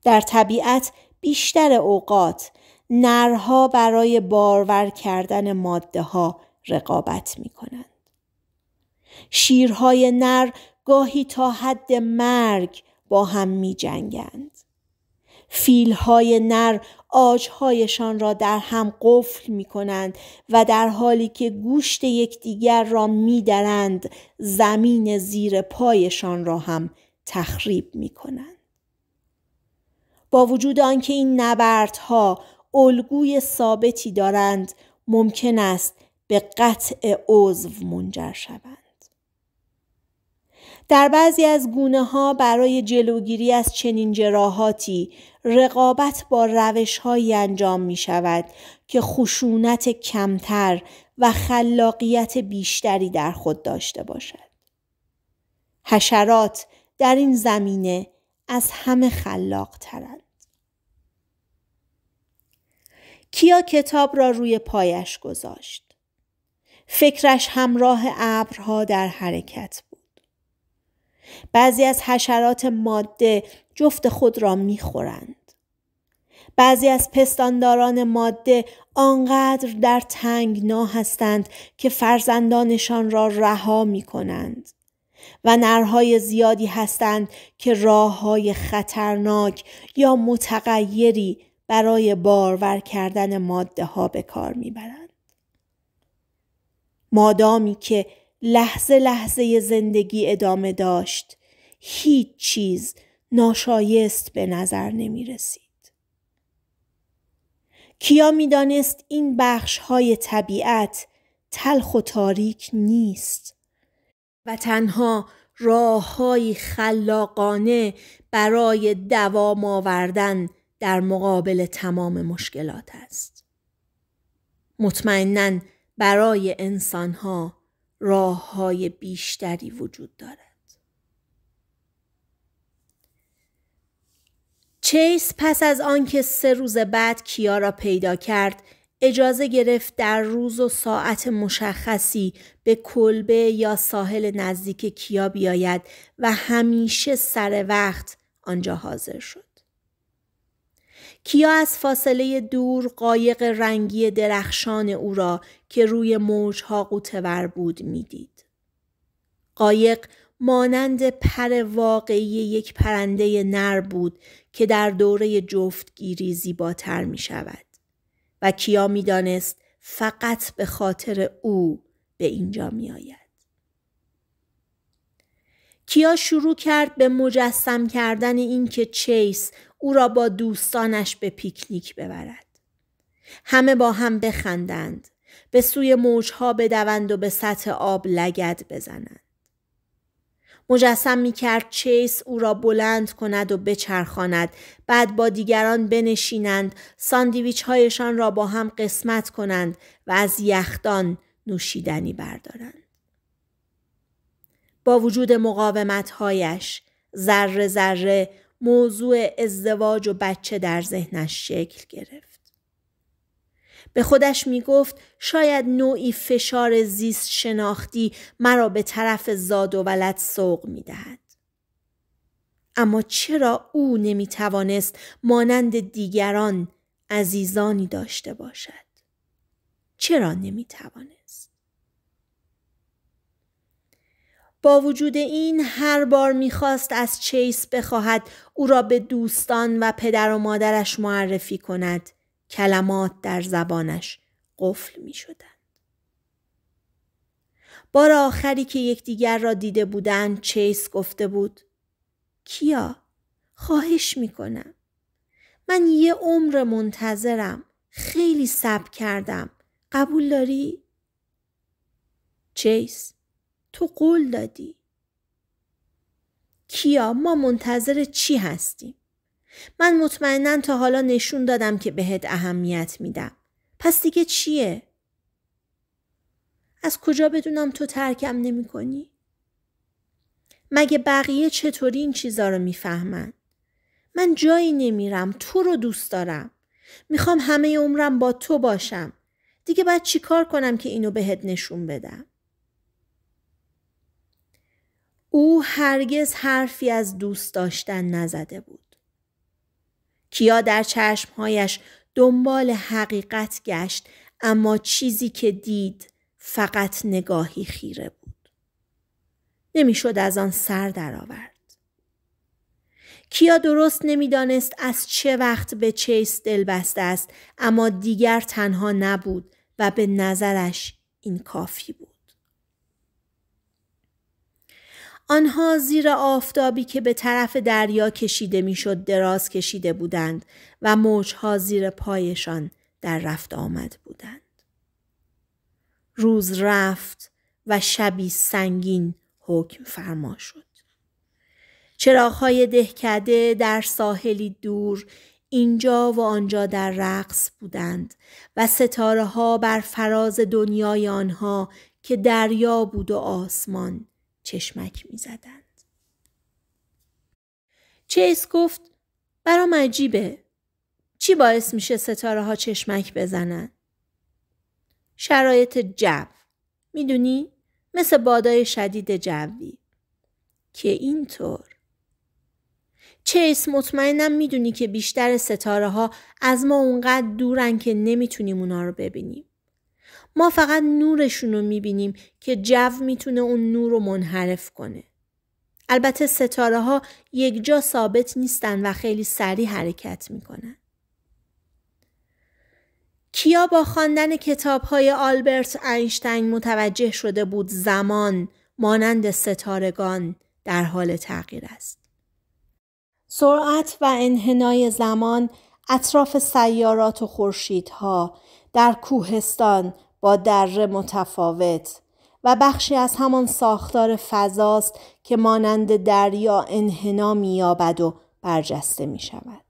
در طبیعت بیشتر اوقات نرها برای بارور کردن ماده ها رقابت می کنند. شیرهای نر گاهی تا حد مرگ با هم می جنگند. فیلهای نر آجهایشان را در هم قفل می کنند و در حالی که گوشت یکدیگر را می درند زمین زیر پایشان را هم تخریب می کنند. با وجود آنکه این نبردها الگوی ثابتی دارند ممکن است به قطع عضو منجر شوند. در بعضی از گونه ها برای جلوگیری از چنین جراحاتی رقابت با روش انجام می شود که خشونت کمتر و خلاقیت بیشتری در خود داشته باشد. حشرات در این زمینه از همه خلاق ترند. کیا کتاب را روی پایش گذاشت. فکرش همراه ابرها در حرکت بود. بعضی از حشرات ماده جفت خود را میخورند. بعضی از پستانداران ماده آنقدر در تنگنا هستند که فرزندانشان را رها می کنند. و نرهای زیادی هستند که راه های خطرناک یا متغیری برای بارور کردن ماده ها به کار میبرند. مادامی که لحظه لحظه زندگی ادامه داشت هیچ چیز ناشایست به نظر نمی رسید. کیا دانست این بخش های طبیعت تلخ و تاریک نیست و تنها راههایی خلاقانه برای دوام آوردن در مقابل تمام مشکلات است. مطمئنا برای انسانها راه های بیشتری وجود دارد. چیس پس از آنکه سه روز بعد کیا را پیدا کرد اجازه گرفت در روز و ساعت مشخصی به کلبه یا ساحل نزدیک کیا بیاید و همیشه سر وقت آنجا حاضر شد. کیا از فاصله دور قایق رنگی درخشان او را که روی موجها قوتور بود میدید. قایق مانند پر واقعی یک پرنده نر بود که در دوره جفتگیری زیباتر می شود و کیا می دانست فقط به خاطر او به اینجا می آید. کیا شروع کرد به مجسم کردن اینکه چیس او را با دوستانش به پیکلیک ببرد. همه با هم بخندند. به سوی موجها بدوند و به سطح آب لگد بزنند. مجسم می کرد چیس او را بلند کند و بچرخاند بعد با دیگران بنشینند ساندیویچ هایشان را با هم قسمت کنند و از یختان نوشیدنی بردارند. با وجود مقاومت هایش ذره ذره موضوع ازدواج و بچه در ذهنش شکل گرفت. به خودش می گفت شاید نوعی فشار زیست شناختی مرا به طرف زاد و ولد سوق می دهد. اما چرا او نمی توانست مانند دیگران عزیزانی داشته باشد؟ چرا نمی توانست؟ با وجود این هر بار میخواست از چیس بخواهد او را به دوستان و پدر و مادرش معرفی کند. کلمات در زبانش قفل می شدن. بار آخری که یکدیگر را دیده بودند چیس گفته بود کیا خواهش کنم. من یه عمر منتظرم خیلی صبر کردم قبول داری چیس تو قول دادی کیا ما منتظر چی هستیم من مطمئنا تا حالا نشون دادم که بهت اهمیت میدم پس دیگه چیه از کجا بدونم تو ترکم نمی کنی؟ مگه بقیه چطوری این چیزا رو میفهمن من جایی نمیرم تو رو دوست دارم میخوام همه عمرم با تو باشم دیگه باید چیکار کنم که اینو بهت نشون بدم او هرگز حرفی از دوست داشتن نزده بود. کیا در چشمهایش دنبال حقیقت گشت اما چیزی که دید فقط نگاهی خیره بود. نمیشد از آن سر درآورد. کیا درست نمیدانست از چه وقت به چیس دل بسته است اما دیگر تنها نبود و به نظرش این کافی بود. آنها زیر آفتابی که به طرف دریا کشیده میشد دراز کشیده بودند و موجها زیر پایشان در رفت آمد بودند. روز رفت و شبی سنگین حکم فرما شد. چراغهای دهکده در ساحلی دور اینجا و آنجا در رقص بودند و ستاره ها بر فراز دنیای آنها که دریا بود و آسمان چشمک می زدند. چیس گفت برام عجیبه. چی باعث میشه ستاره ها چشمک بزنن؟ شرایط جو. میدونی؟ مثل بادای شدید جوی. که اینطور. چیس مطمئنم میدونی که بیشتر ستاره ها از ما اونقدر دورن که نمیتونیم اونا رو ببینیم. ما فقط نورشون رو میبینیم که جو میتونه اون نور رو منحرف کنه. البته ستاره ها یک جا ثابت نیستن و خیلی سریع حرکت میکنن. کیا با خواندن کتاب های آلبرت اینشتین متوجه شده بود زمان مانند ستارگان در حال تغییر است. سرعت و انحنای زمان اطراف سیارات و خورشیدها در کوهستان با دره متفاوت و بخشی از همان ساختار فضاست که مانند دریا انحنا مییابد و برجسته می شود.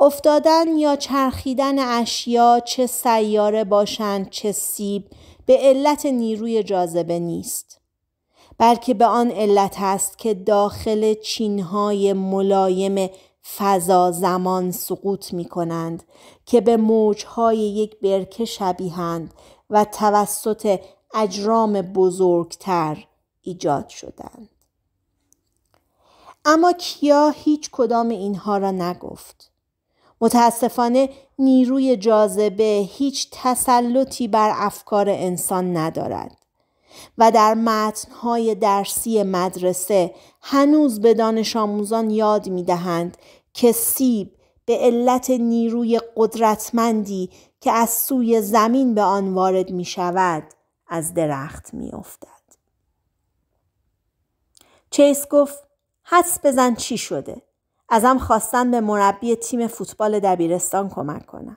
افتادن یا چرخیدن اشیا چه سیاره باشند چه سیب به علت نیروی جاذبه نیست بلکه به آن علت است که داخل چینهای ملایم فضا زمان سقوط می کنند که به موجهای یک برکه شبیهند و توسط اجرام بزرگتر ایجاد شدند. اما کیا هیچ کدام اینها را نگفت. متاسفانه نیروی جاذبه هیچ تسلطی بر افکار انسان ندارد. و در متنهای درسی مدرسه هنوز به دانش آموزان یاد می دهند که سیب به علت نیروی قدرتمندی که از سوی زمین به آن وارد می شود از درخت می افتد. چیس گفت حدس بزن چی شده؟ ازم خواستن به مربی تیم فوتبال دبیرستان کمک کنم.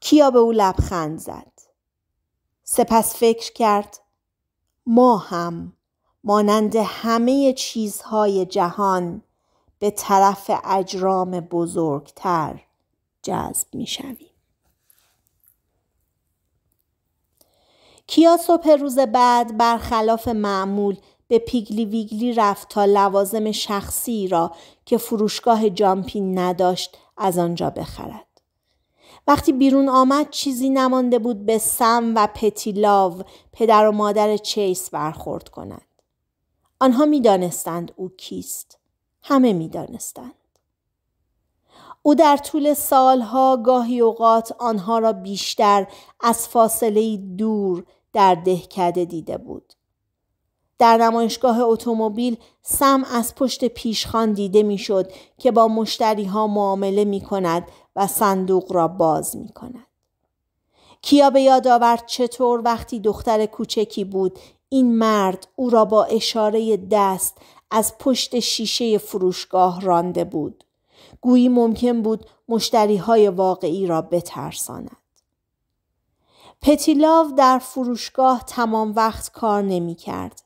کیا به او لبخند زد. سپس فکر کرد ما هم مانند همه چیزهای جهان به طرف اجرام بزرگتر جذب می شویم. کیا صبح روز بعد برخلاف معمول به پیگلی ویگلی رفت تا لوازم شخصی را که فروشگاه جامپین نداشت از آنجا بخرد. وقتی بیرون آمد چیزی نمانده بود به سم و پتیلاو پدر و مادر چیس برخورد کند. آنها میدانستند او کیست. همه میدانستند. او در طول سالها گاهی اوقات آنها را بیشتر از فاصله دور در دهکده دیده بود. در نمایشگاه اتومبیل سم از پشت پیشخان دیده میشد که با مشتری ها معامله می کند و صندوق را باز می کند. کیا به یاد آورد چطور وقتی دختر کوچکی بود این مرد او را با اشاره دست از پشت شیشه فروشگاه رانده بود. گویی ممکن بود مشتری های واقعی را بترساند. پتیلاو در فروشگاه تمام وقت کار نمی کرد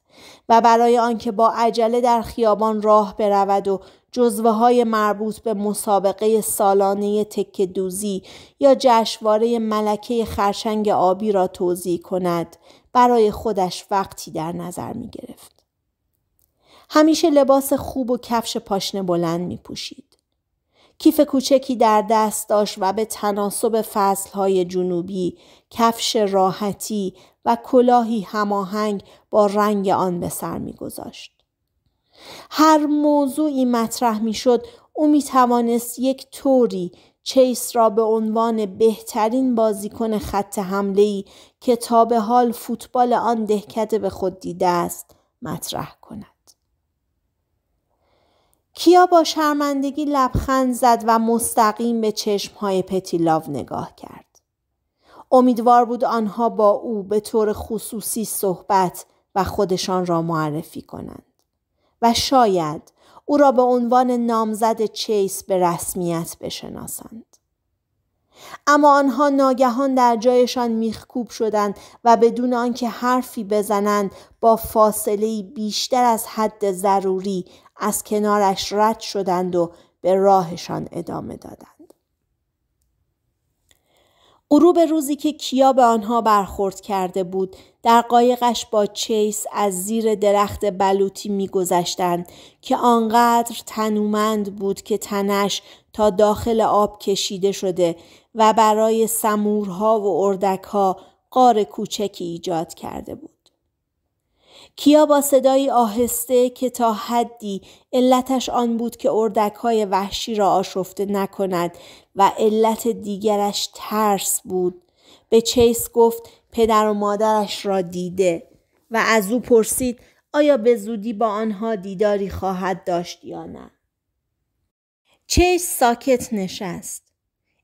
و برای آنکه با عجله در خیابان راه برود و جزوه های مربوط به مسابقه سالانه تک دوزی یا جشنواره ملکه خرشنگ آبی را توضیح کند برای خودش وقتی در نظر می گرفت. همیشه لباس خوب و کفش پاشنه بلند می پوشید. کیف کوچکی در دست داشت و به تناسب فصلهای جنوبی کفش راحتی و کلاهی هماهنگ با رنگ آن به سر میگذاشت هر موضوعی مطرح شد او می توانست یک طوری چیس را به عنوان بهترین بازیکن خط حمله ای که تا به حال فوتبال آن دهکده به خود دیده است مطرح کند. کیا با شرمندگی لبخند زد و مستقیم به چشمهای پتیلاو نگاه کرد. امیدوار بود آنها با او به طور خصوصی صحبت و خودشان را معرفی کنند. و شاید او را به عنوان نامزد چیس به رسمیت بشناسند. اما آنها ناگهان در جایشان میخکوب شدند و بدون آنکه حرفی بزنند با فاصله بیشتر از حد ضروری از کنارش رد شدند و به راهشان ادامه دادند. غروب روزی که کیا به آنها برخورد کرده بود در قایقش با چیس از زیر درخت بلوطی میگذشتند که آنقدر تنومند بود که تنش تا داخل آب کشیده شده و برای سمورها و اردکها قار کوچکی ایجاد کرده بود کیا با صدایی آهسته که تا حدی علتش آن بود که های وحشی را آشفته نکند و علت دیگرش ترس بود به چیس گفت پدر و مادرش را دیده و از او پرسید آیا به زودی با آنها دیداری خواهد داشت یا نه چیس ساکت نشست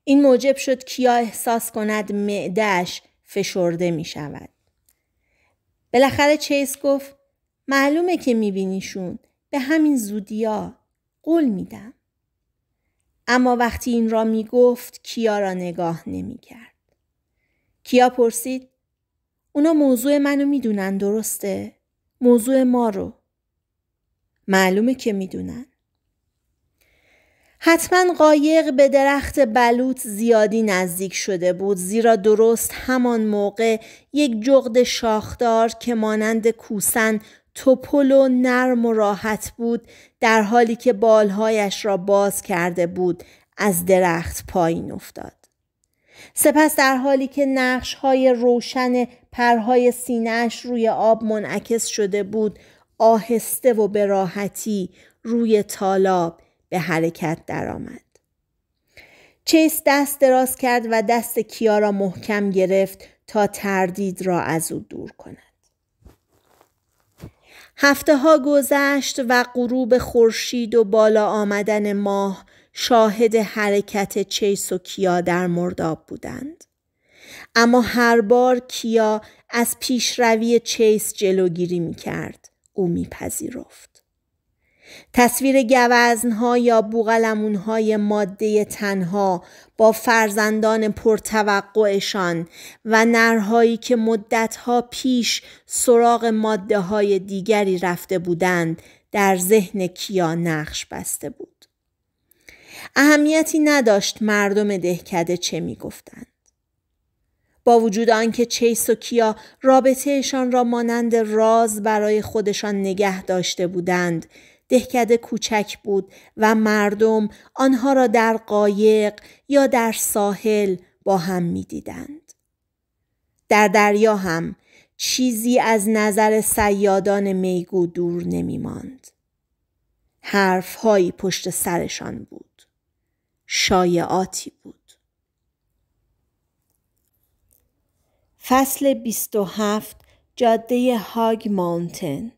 این موجب شد کیا احساس کند معدهش فشرده می شود بالاخره چیس گفت معلومه که میبینیشون به همین زودیا قول میدم. اما وقتی این را میگفت کیا را نگاه نمیکرد. کیا پرسید اونا موضوع منو میدونن درسته؟ موضوع ما رو. معلومه که میدونن. حتما قایق به درخت بلوط زیادی نزدیک شده بود زیرا درست همان موقع یک جغد شاخدار که مانند کوسن توپل و نرم و راحت بود در حالی که بالهایش را باز کرده بود از درخت پایین افتاد. سپس در حالی که نقش های روشن پرهای سینهش روی آب منعکس شده بود آهسته و به راحتی روی تالاب به حرکت درآمد. چیس دست دراز کرد و دست کیا را محکم گرفت تا تردید را از او دور کند. هفته ها گذشت و غروب خورشید و بالا آمدن ماه شاهد حرکت چیس و کیا در مرداب بودند. اما هر بار کیا از پیشروی چیس جلوگیری می کرد. او میپذیرفت. تصویر گوزنها یا بوغلمونهای ماده تنها با فرزندان پرتوقعشان و نرهایی که مدتها پیش سراغ ماده های دیگری رفته بودند در ذهن کیا نقش بسته بود. اهمیتی نداشت مردم دهکده چه می با وجود آنکه چیس و کیا رابطهشان را مانند راز برای خودشان نگه داشته بودند دهکده کوچک بود و مردم آنها را در قایق یا در ساحل با هم میدیدند. در دریا هم چیزی از نظر سیادان میگو دور نمی ماند. حرفهایی پشت سرشان بود. شایعاتی بود. فصل 27 جاده هاگ مانتن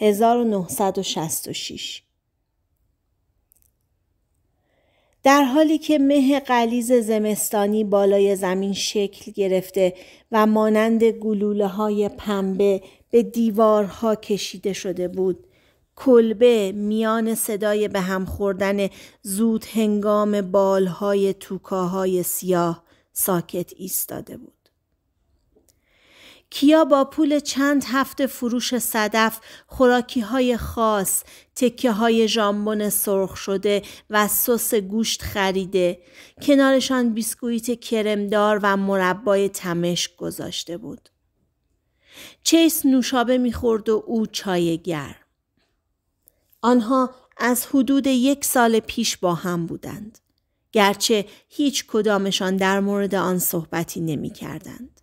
1966 در حالی که مه قلیز زمستانی بالای زمین شکل گرفته و مانند گلوله های پنبه به دیوارها کشیده شده بود کلبه میان صدای به هم خوردن زود هنگام بالهای توکاهای سیاه ساکت ایستاده بود کیا با پول چند هفته فروش صدف خوراکی های خاص، تکه های ژامبون سرخ شده و سس گوشت خریده. کنارشان بیسکویت کرمدار و مربای تمشک گذاشته بود. چیس نوشابه میخورد و او چای گرم. آنها از حدود یک سال پیش با هم بودند. گرچه هیچ کدامشان در مورد آن صحبتی نمی کردند.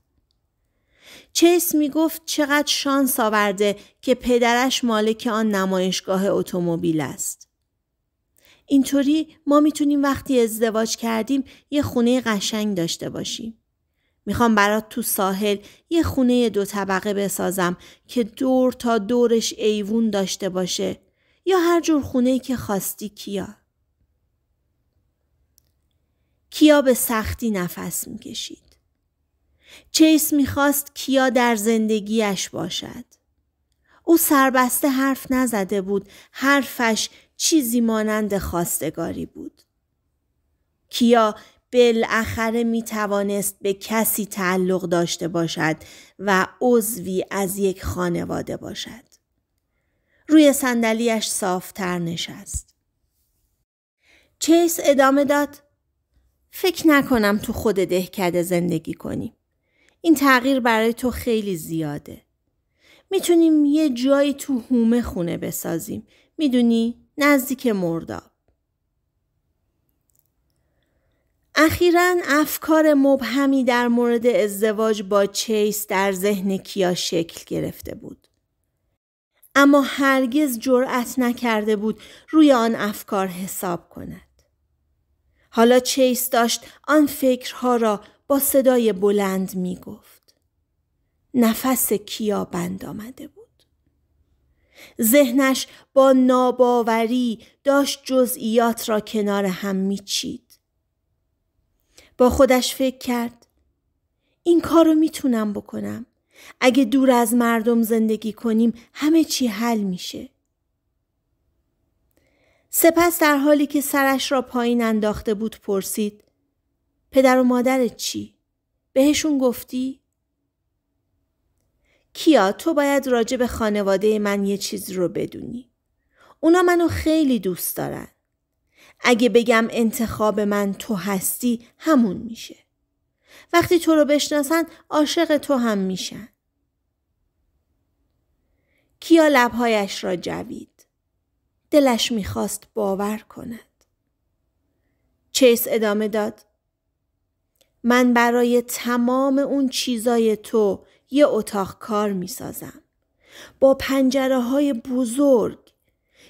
چیس میگفت چقدر شانس آورده که پدرش مالک آن نمایشگاه اتومبیل است. اینطوری ما میتونیم وقتی ازدواج کردیم یه خونه قشنگ داشته باشیم. میخوام برات تو ساحل یه خونه دو طبقه بسازم که دور تا دورش ایوون داشته باشه یا هر جور خونه که خواستی کیا. کیا به سختی نفس میکشید. چیس میخواست کیا در زندگیش باشد. او سربسته حرف نزده بود. حرفش چیزی مانند خواستگاری بود. کیا بالاخره می به کسی تعلق داشته باشد و عضوی از یک خانواده باشد. روی صندلیاش صافتر نشست. چیس ادامه داد. فکر نکنم تو خود دهکده زندگی کنی. این تغییر برای تو خیلی زیاده. میتونیم یه جایی تو هومه خونه بسازیم. میدونی؟ نزدیک مرداب. اخیرا افکار مبهمی در مورد ازدواج با چیس در ذهن کیا شکل گرفته بود. اما هرگز جرأت نکرده بود روی آن افکار حساب کند. حالا چیس داشت آن فکرها را با صدای بلند می گفت. نفس بند آمده بود. ذهنش با ناباوری داشت جزئیات را کنار هم میچید. با خودش فکر کرد این کار رو میتونم بکنم. اگه دور از مردم زندگی کنیم همه چی حل میشه. سپس در حالی که سرش را پایین انداخته بود پرسید پدر و مادرت چی؟ بهشون گفتی؟ کیا تو باید راجع به خانواده من یه چیز رو بدونی. اونا منو خیلی دوست دارن. اگه بگم انتخاب من تو هستی همون میشه. وقتی تو رو بشناسن عاشق تو هم میشن. کیا لبهایش را جوید. دلش میخواست باور کند. چیس ادامه داد. من برای تمام اون چیزای تو یه اتاق کار می سازم. با پنجره های بزرگ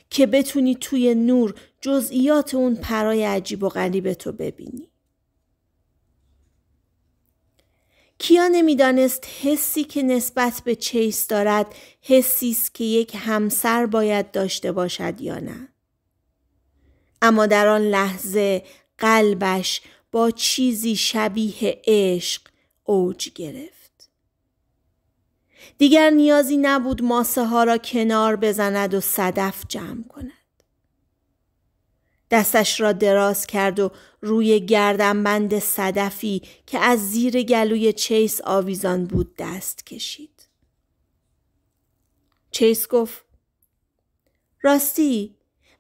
که بتونی توی نور جزئیات اون پرای عجیب و غریب تو ببینی. کیا نمیدانست حسی که نسبت به چیس دارد حسی است که یک همسر باید داشته باشد یا نه اما در آن لحظه قلبش با چیزی شبیه عشق اوج گرفت. دیگر نیازی نبود ماسه ها را کنار بزند و صدف جمع کند. دستش را دراز کرد و روی گردنبند صدفی که از زیر گلوی چیس آویزان بود دست کشید. چیس گفت راستی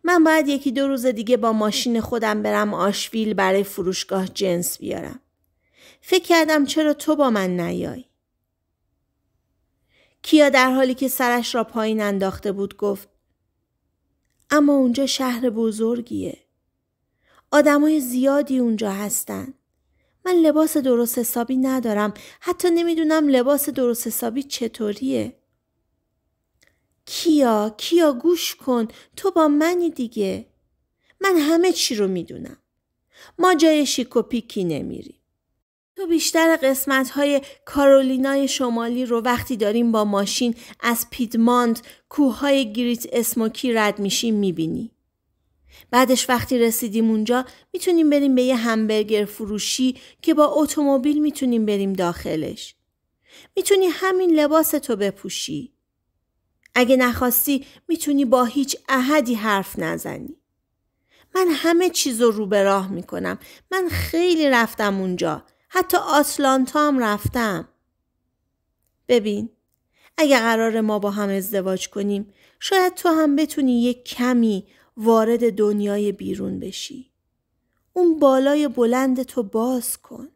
من باید یکی دو روز دیگه با ماشین خودم برم آشویل برای فروشگاه جنس بیارم. فکر کردم چرا تو با من نیای؟ کیا در حالی که سرش را پایین انداخته بود گفت اما اونجا شهر بزرگیه. آدمای زیادی اونجا هستن. من لباس درست حسابی ندارم. حتی نمیدونم لباس درست حسابی چطوریه. کیا کیا گوش کن تو با منی دیگه من همه چی رو میدونم ما جای شیک و پیکی نمیریم تو بیشتر قسمت های کارولینای شمالی رو وقتی داریم با ماشین از پیدماند کوههای گریت اسموکی رد میشیم میبینی بعدش وقتی رسیدیم اونجا میتونیم بریم به یه همبرگر فروشی که با اتومبیل میتونیم بریم داخلش میتونی همین لباس تو بپوشی اگه نخواستی میتونی با هیچ احدی حرف نزنی. من همه چیز رو به راه میکنم. من خیلی رفتم اونجا. حتی آسلانتا هم رفتم. ببین اگه قرار ما با هم ازدواج کنیم شاید تو هم بتونی یک کمی وارد دنیای بیرون بشی. اون بالای بلند تو باز کن.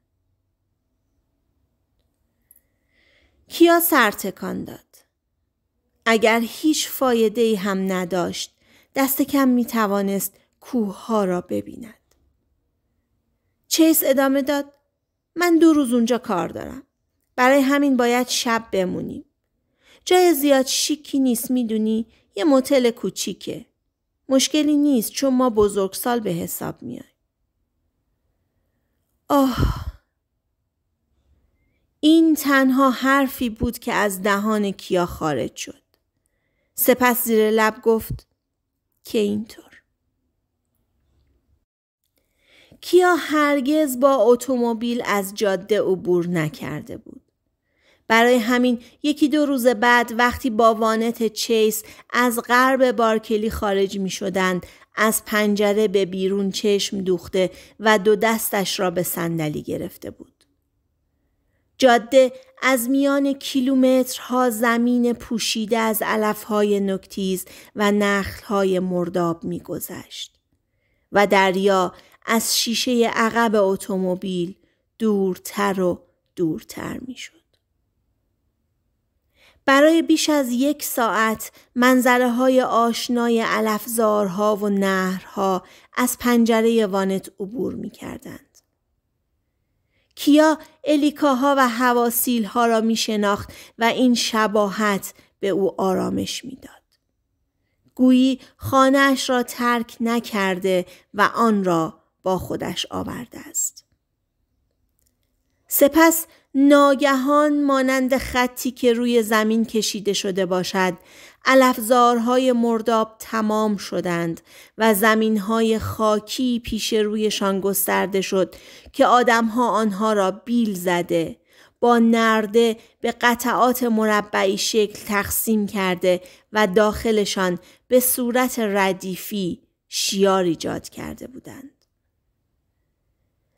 کیا سرتکان داد. اگر هیچ فایده ای هم نداشت دست کم می توانست کوه ها را ببیند. چیس ادامه داد من دو روز اونجا کار دارم. برای همین باید شب بمونیم. جای زیاد شیکی نیست میدونی یه متل کوچیکه. مشکلی نیست چون ما بزرگسال به حساب میایم. آه این تنها حرفی بود که از دهان کیا خارج شد. سپس زیر لب گفت که اینطور کیا هرگز با اتومبیل از جاده عبور نکرده بود برای همین یکی دو روز بعد وقتی با وانت چیس از غرب بارکلی خارج می شدند از پنجره به بیرون چشم دوخته و دو دستش را به صندلی گرفته بود. جاده از میان کیلومترها زمین پوشیده از علفهای نکتیز و نخلهای مرداب میگذشت و دریا از شیشه عقب اتومبیل دورتر و دورتر میشد برای بیش از یک ساعت منظره های آشنای علفزارها و نهرها از پنجره وانت عبور می کیا الیکاها و هواسیلها را می شناخت و این شباهت به او آرامش میداد. گویی خانهاش را ترک نکرده و آن را با خودش آورده است. سپس ناگهان مانند خطی که روی زمین کشیده شده باشد الفزارهای مرداب تمام شدند و زمینهای خاکی پیش رویشان گسترده شد که آدمها آنها را بیل زده با نرده به قطعات مربعی شکل تقسیم کرده و داخلشان به صورت ردیفی شیار ایجاد کرده بودند.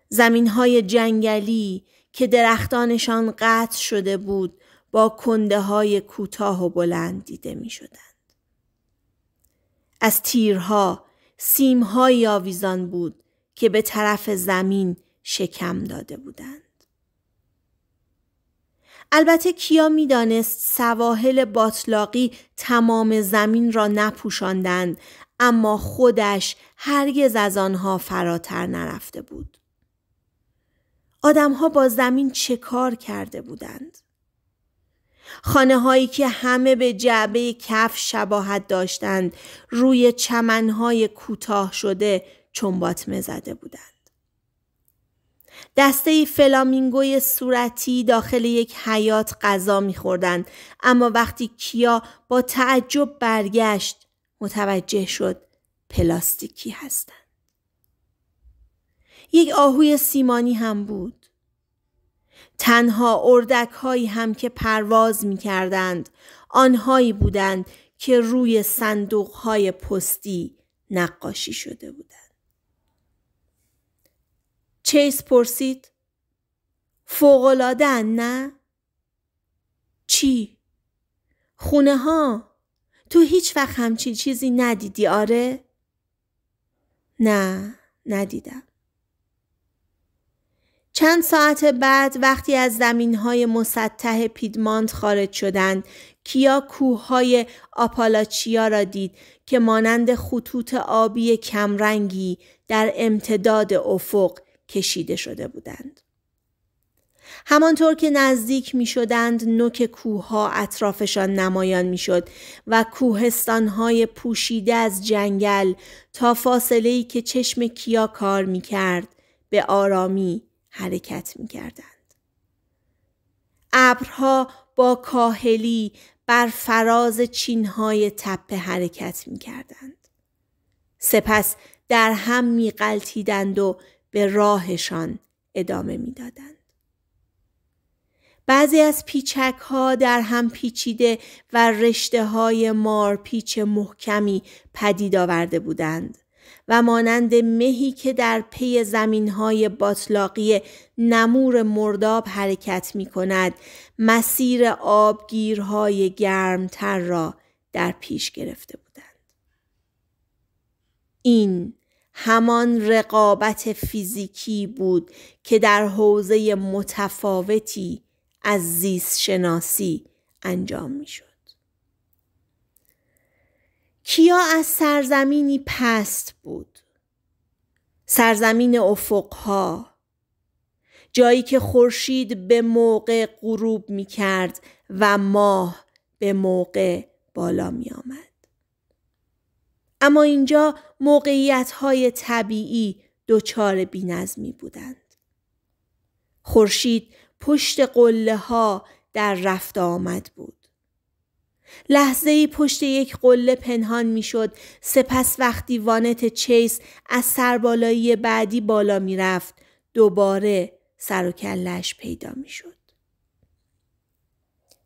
زمینهای جنگلی که درختانشان قطع شده بود با کنده های کوتاه و بلند دیده می شدند. از تیرها سیمهایی آویزان بود که به طرف زمین شکم داده بودند. البته کیا میدانست سواحل باطلاقی تمام زمین را نپوشاندند اما خودش هرگز از آنها فراتر نرفته بود. آدمها با زمین چه کار کرده بودند؟ خانه هایی که همه به جعبه کف شباهت داشتند روی چمنهای کوتاه شده چنباتمه زده بودند. دسته فلامینگوی صورتی داخل یک حیات غذا میخوردند اما وقتی کیا با تعجب برگشت متوجه شد پلاستیکی هستند. یک آهوی سیمانی هم بود. تنها اردک هایی هم که پرواز می کردند آنهایی بودند که روی صندوق های پستی نقاشی شده بودند. چیس پرسید فوقلاده نه؟ چی؟ خونه ها تو هیچ وقت همچین چیزی ندیدی آره؟ نه ندیدم چند ساعت بعد وقتی از زمین های مسطح پیدمانت خارج شدند کیا کوه های آپالاچیا را دید که مانند خطوط آبی کمرنگی در امتداد افق کشیده شده بودند. همانطور که نزدیک می شدند نوک کوه ها اطرافشان نمایان می شد و کوهستان های پوشیده از جنگل تا فاصله ای که چشم کیا کار می کرد به آرامی حرکت می کردند. ابرها با کاهلی بر فراز چینهای تپه حرکت می کردند. سپس در هم می قلتیدند و به راهشان ادامه می دادند. بعضی از پیچک ها در هم پیچیده و رشته های مار پیچ محکمی پدید آورده بودند. و مانند مهی که در پی های باطلاقی نمور مرداب حرکت می کند مسیر آبگیرهای گرمتر را در پیش گرفته بودند. این همان رقابت فیزیکی بود که در حوزه متفاوتی از زیست شناسی انجام می شود. کیا از سرزمینی پست بود سرزمین افقها جایی که خورشید به موقع غروب می کرد و ماه به موقع بالا می آمد. اما اینجا موقعیت های طبیعی دچار نظمی بودند. خورشید پشت قله ها در رفت آمد بود. لحظه ای پشت یک قله پنهان میشد سپس وقتی وانت چیس از سربالایی بعدی بالا میرفت دوباره سر و کلش پیدا میشد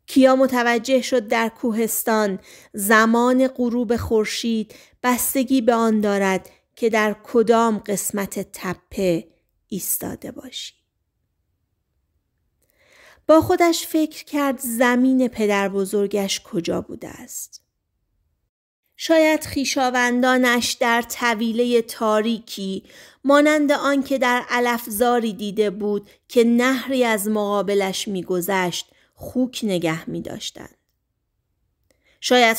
کیا متوجه شد در کوهستان زمان غروب خورشید بستگی به آن دارد که در کدام قسمت تپه ایستاده باشی با خودش فکر کرد زمین پدر بزرگش کجا بوده است. شاید خیشاوندانش در طویله تاریکی مانند آن که در علفزاری دیده بود که نهری از مقابلش میگذشت خوک نگه می داشتن. شاید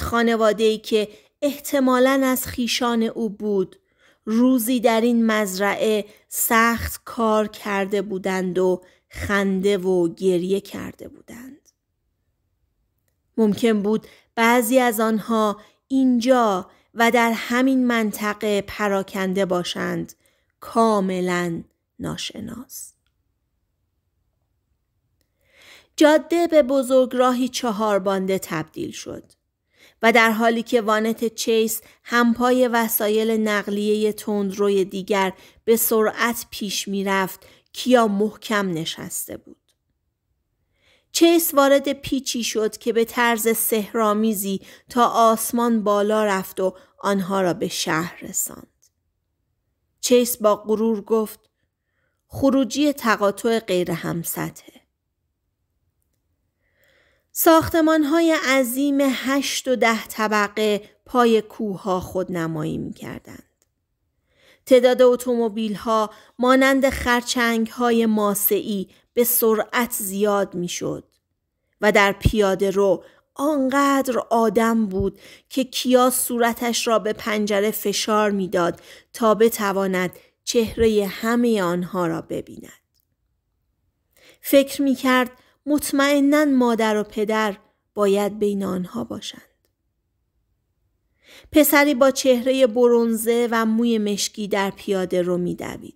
ای که احتمالا از خیشان او بود روزی در این مزرعه سخت کار کرده بودند و خنده و گریه کرده بودند. ممکن بود بعضی از آنها اینجا و در همین منطقه پراکنده باشند کاملا ناشناس. جاده به بزرگراهی چهار بانده تبدیل شد و در حالی که وانت چیس همپای وسایل نقلیه تندروی دیگر به سرعت پیش رفت کیا محکم نشسته بود. چیس وارد پیچی شد که به طرز سهرامیزی تا آسمان بالا رفت و آنها را به شهر رساند. چیس با غرور گفت خروجی تقاطع غیر همسطه. ساختمان های عظیم هشت و ده طبقه پای کوه ها خود نمایی می کردن. تعداد اتومبیل ها مانند خرچنگ های ماسعی به سرعت زیاد میشد و در پیاده رو آنقدر آدم بود که کیا صورتش را به پنجره فشار میداد تا بتواند چهره همه آنها را ببیند. فکر می کرد مطمئنا مادر و پدر باید بین آنها باشند. پسری با چهره برونزه و موی مشکی در پیاده رو میدوید.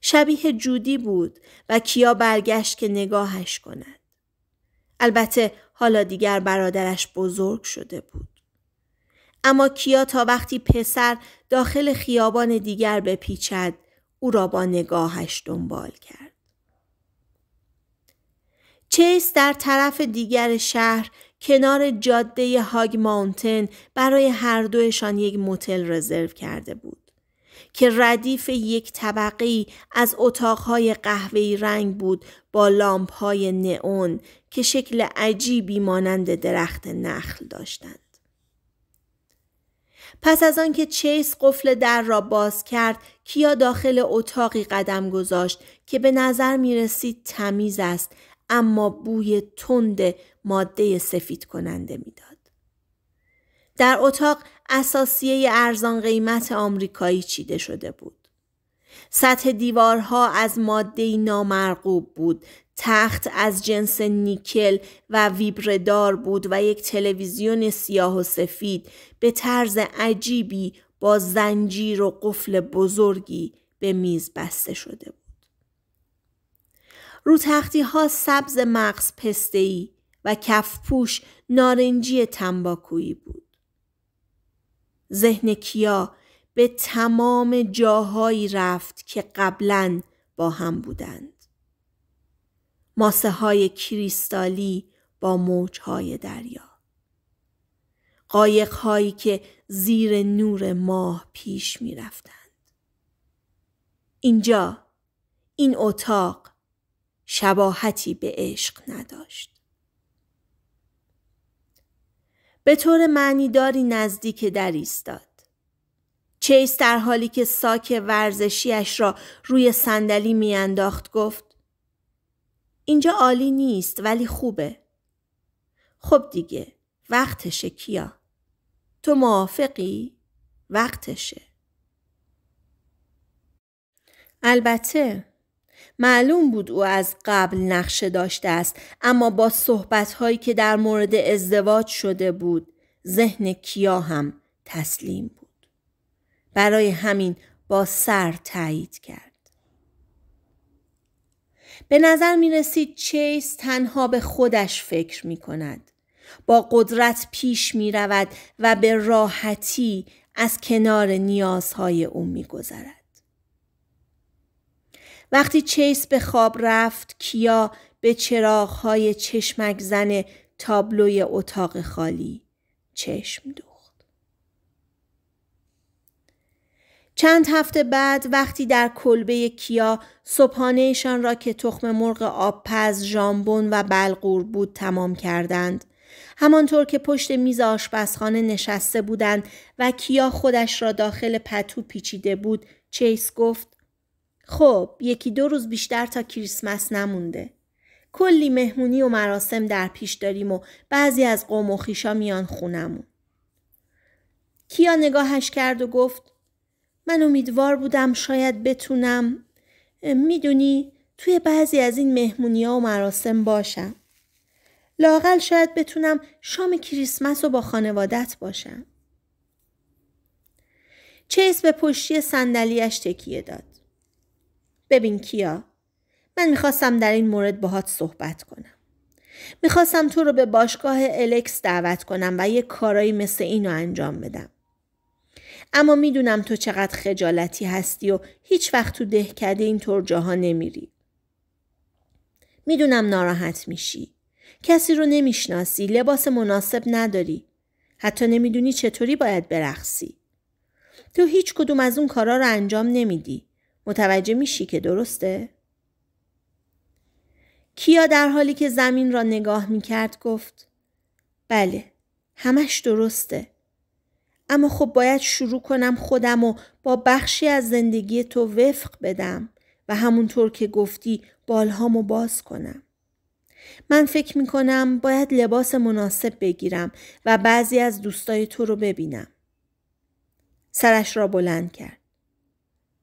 شبیه جودی بود و کیا برگشت که نگاهش کند. البته حالا دیگر برادرش بزرگ شده بود. اما کیا تا وقتی پسر داخل خیابان دیگر بپیچد او را با نگاهش دنبال کرد. چیس در طرف دیگر شهر کنار جاده هاگ مانتن برای هر دوشان یک موتل رزرو کرده بود که ردیف یک طبقه از اتاقهای قهوه‌ای رنگ بود با لامپهای نئون که شکل عجیبی مانند درخت نخل داشتند. پس از آنکه چیس قفل در را باز کرد کیا داخل اتاقی قدم گذاشت که به نظر می رسید تمیز است اما بوی تند ماده سفید کننده میداد. در اتاق اساسیه ارزان قیمت آمریکایی چیده شده بود. سطح دیوارها از ماده نامرغوب بود. تخت از جنس نیکل و ویبردار بود و یک تلویزیون سیاه و سفید به طرز عجیبی با زنجیر و قفل بزرگی به میز بسته شده بود. رو تختی ها سبز مغز پستهی و کفپوش نارنجی تنباکویی بود. ذهن کیا به تمام جاهایی رفت که قبلا با هم بودند. ماسه های کریستالی با موج های دریا. قایق هایی که زیر نور ماه پیش می رفتند. اینجا، این اتاق، شباهتی به عشق نداشت. به طور معنیداری نزدیک در ایستاد. چیس در حالی که ساک ورزشیش را روی صندلی میانداخت گفت اینجا عالی نیست ولی خوبه. خب دیگه وقتشه کیا. تو موافقی؟ وقتشه. البته معلوم بود او از قبل نقشه داشته است اما با هایی که در مورد ازدواج شده بود ذهن کیا هم تسلیم بود. برای همین با سر تایید کرد. به نظر می رسید چیس تنها به خودش فکر می کند. با قدرت پیش می رود و به راحتی از کنار نیازهای او می گذرد. وقتی چیس به خواب رفت کیا به چراغهای چشمک زن تابلوی اتاق خالی چشم دوخت. چند هفته بعد وقتی در کلبه کیا صبحانهشان را که تخم مرغ آبپز، ژامبون و بلغور بود تمام کردند. همانطور که پشت میز آشپزخانه نشسته بودند و کیا خودش را داخل پتو پیچیده بود چیس گفت خب یکی دو روز بیشتر تا کریسمس نمونده. کلی مهمونی و مراسم در پیش داریم و بعضی از قوم و خیشا میان خونمون. کیا نگاهش کرد و گفت من امیدوار بودم شاید بتونم میدونی توی بعضی از این مهمونی ها و مراسم باشم. لاقل شاید بتونم شام کریسمس رو با خانوادت باشم. چیز به پشتی صندلیاش تکیه داد. ببین کیا من میخواستم در این مورد باهات صحبت کنم میخواستم تو رو به باشگاه الکس دعوت کنم و یه کارایی مثل این رو انجام بدم اما میدونم تو چقدر خجالتی هستی و هیچ وقت تو دهکده طور جاها نمیری میدونم ناراحت میشی کسی رو نمیشناسی لباس مناسب نداری حتی نمیدونی چطوری باید برقصی تو هیچ کدوم از اون کارا رو انجام نمیدی متوجه میشی که درسته؟ کیا در حالی که زمین را نگاه میکرد گفت بله همش درسته اما خب باید شروع کنم خودم و با بخشی از زندگی تو وفق بدم و همونطور که گفتی بالهامو باز کنم. من فکر می کنم باید لباس مناسب بگیرم و بعضی از دوستای تو رو ببینم. سرش را بلند کرد.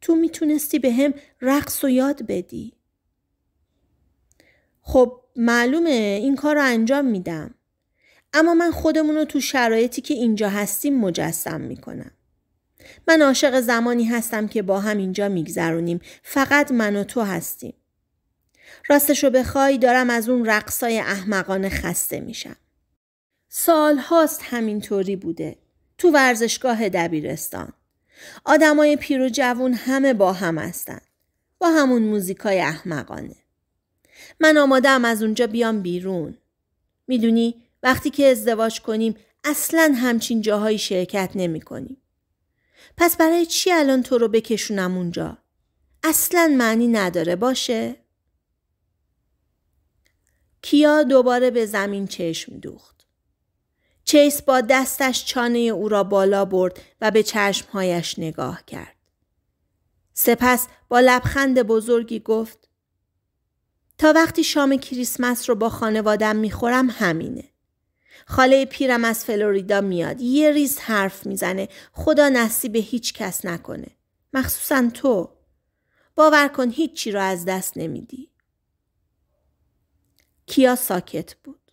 تو میتونستی به هم رقص و یاد بدی. خب معلومه این کار رو انجام میدم. اما من خودمون رو تو شرایطی که اینجا هستیم مجسم میکنم. من عاشق زمانی هستم که با هم اینجا میگذرونیم. فقط من و تو هستیم. راستشو بخوای دارم از اون رقصای احمقانه خسته میشم. سال هاست همینطوری بوده. تو ورزشگاه دبیرستان. آدمای پیر و جوون همه با هم هستن. با همون موزیکای احمقانه. من آمادم از اونجا بیام بیرون. میدونی وقتی که ازدواج کنیم اصلا همچین جاهایی شرکت نمی کنیم. پس برای چی الان تو رو بکشونم اونجا؟ اصلا معنی نداره باشه؟ کیا دوباره به زمین چشم دوخت. چیس با دستش چانه او را بالا برد و به چشمهایش نگاه کرد. سپس با لبخند بزرگی گفت تا وقتی شام کریسمس رو با خانوادم میخورم همینه. خاله پیرم از فلوریدا میاد. یه ریز حرف میزنه. خدا نصیب هیچ کس نکنه. مخصوصا تو. باور کن هیچی رو از دست نمیدی. کیا ساکت بود.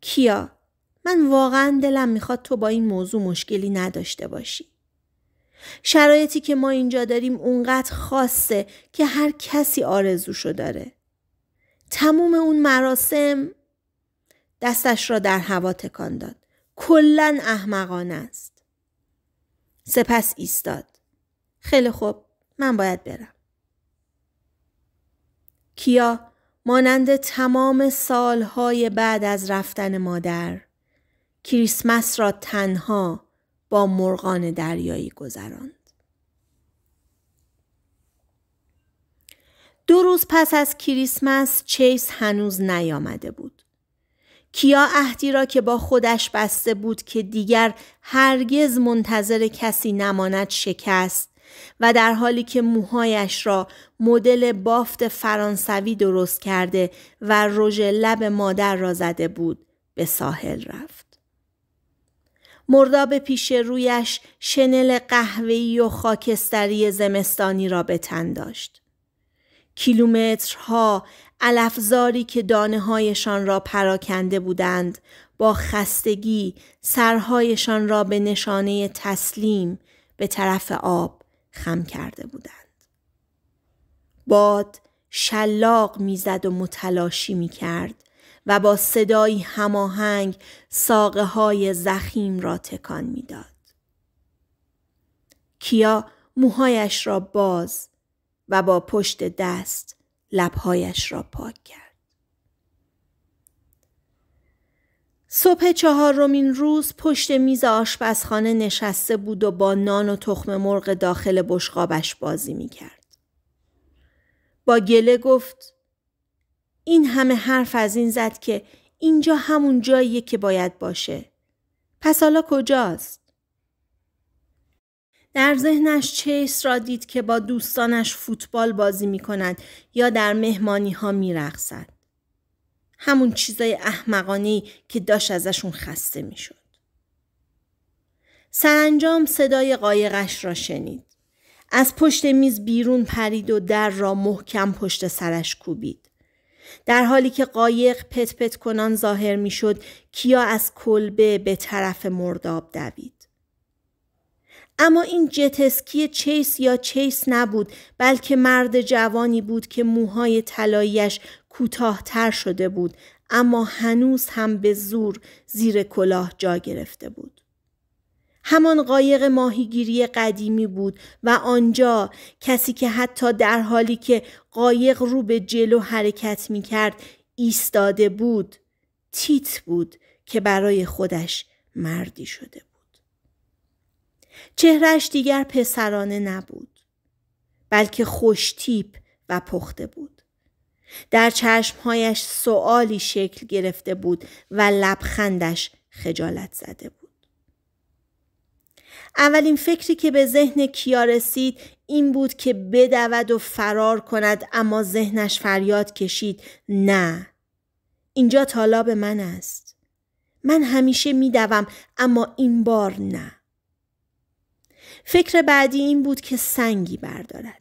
کیا من واقعا دلم میخواد تو با این موضوع مشکلی نداشته باشی. شرایطی که ما اینجا داریم اونقدر خاصه که هر کسی آرزوشو داره. تموم اون مراسم دستش را در هوا تکان داد. کلا احمقانه است. سپس ایستاد. خیلی خوب من باید برم. کیا مانند تمام سالهای بعد از رفتن مادر کریسمس را تنها با مرغان دریایی گذراند. دو روز پس از کریسمس چیس هنوز نیامده بود. کیا عهدی را که با خودش بسته بود که دیگر هرگز منتظر کسی نماند شکست و در حالی که موهایش را مدل بافت فرانسوی درست کرده و رژ لب مادر را زده بود به ساحل رفت. مرداب پیش رویش شنل قهوه‌ای و خاکستری زمستانی را به تن داشت. کیلومترها الفزاری که دانه هایشان را پراکنده بودند با خستگی سرهایشان را به نشانه تسلیم به طرف آب خم کرده بودند. باد شلاق میزد و متلاشی می کرد و با صدایی هماهنگ ساقه های زخیم را تکان میداد. کیا موهایش را باز و با پشت دست لبهایش را پاک کرد. صبح چهارمین روز پشت میز آشپزخانه نشسته بود و با نان و تخم مرغ داخل بشقابش بازی میکرد. با گله گفت این همه حرف از این زد که اینجا همون جاییه که باید باشه. پس حالا کجاست؟ در ذهنش چیس را دید که با دوستانش فوتبال بازی می کند یا در مهمانی ها می رخصد. همون چیزای احمقانی که داشت ازشون خسته میشد. سرانجام صدای قایقش را شنید. از پشت میز بیرون پرید و در را محکم پشت سرش کوبید. در حالی که قایق پت پت کنان ظاهر میشد کیا از کلبه به طرف مرداب دوید. اما این جتسکی چیس یا چیس نبود بلکه مرد جوانی بود که موهای طلاییش کوتاهتر شده بود اما هنوز هم به زور زیر کلاه جا گرفته بود. همان قایق ماهیگیری قدیمی بود و آنجا کسی که حتی در حالی که قایق رو به جلو حرکت می کرد ایستاده بود تیت بود که برای خودش مردی شده بود. چهرش دیگر پسرانه نبود بلکه خوش تیپ و پخته بود. در چشمهایش سوالی شکل گرفته بود و لبخندش خجالت زده بود. اولین فکری که به ذهن کیا رسید این بود که بدود و فرار کند اما ذهنش فریاد کشید نه اینجا طالاب من است من همیشه میدوم اما این بار نه فکر بعدی این بود که سنگی بردارد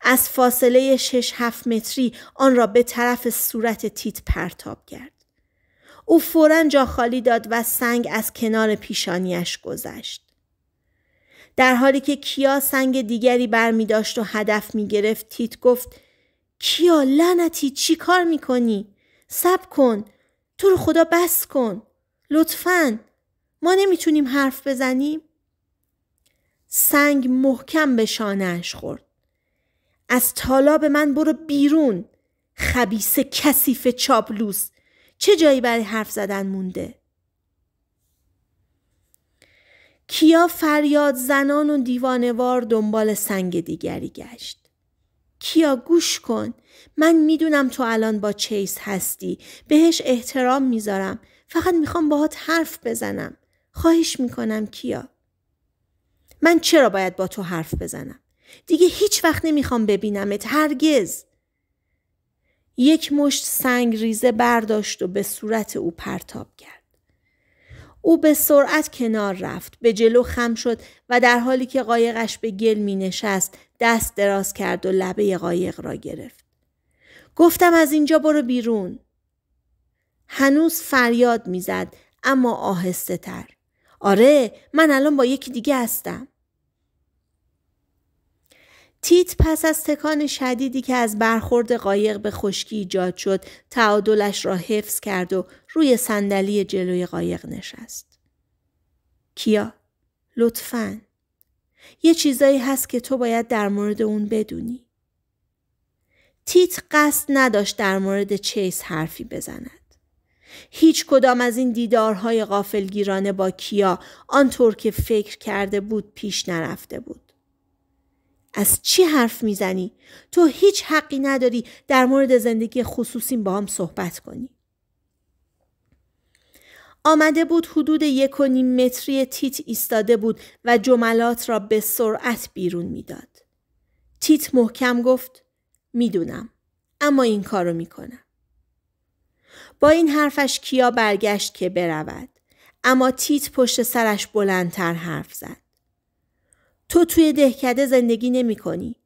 از فاصله شش هفت متری آن را به طرف صورت تیت پرتاب کرد. او فورا جا خالی داد و سنگ از کنار پیشانیش گذشت. در حالی که کیا سنگ دیگری می داشت و هدف می گرفت تیت گفت کیا لعنتی چی کار می کنی؟ سب کن. تو رو خدا بس کن. لطفا. ما نمیتونیم حرف بزنیم؟ سنگ محکم به شانهش خورد. از به من برو بیرون خبیسه کثیف چاپلوس چه جایی برای حرف زدن مونده کیا فریاد زنان و دیوانوار دنبال سنگ دیگری گشت کیا گوش کن من میدونم تو الان با چیس هستی بهش احترام میذارم فقط میخوام باهات حرف بزنم خواهش میکنم کیا من چرا باید با تو حرف بزنم دیگه هیچ وقت نمیخوام ببینمت هرگز یک مشت سنگ ریزه برداشت و به صورت او پرتاب کرد او به سرعت کنار رفت به جلو خم شد و در حالی که قایقش به گل می نشست دست دراز کرد و لبه قایق را گرفت گفتم از اینجا برو بیرون هنوز فریاد میزد اما آهسته تر آره من الان با یکی دیگه هستم تیت پس از تکان شدیدی که از برخورد قایق به خشکی ایجاد شد تعادلش را حفظ کرد و روی صندلی جلوی قایق نشست. کیا لطفا یه چیزایی هست که تو باید در مورد اون بدونی. تیت قصد نداشت در مورد چیس حرفی بزند. هیچ کدام از این دیدارهای غافلگیرانه با کیا آنطور که فکر کرده بود پیش نرفته بود. از چی حرف میزنی؟ تو هیچ حقی نداری در مورد زندگی خصوصیم با هم صحبت کنی. آمده بود حدود یک و نیم متری تیت ایستاده بود و جملات را به سرعت بیرون میداد. تیت محکم گفت میدونم اما این کارو میکنم. با این حرفش کیا برگشت که برود اما تیت پشت سرش بلندتر حرف زد. تو توی دهکده زندگی نمی کنی.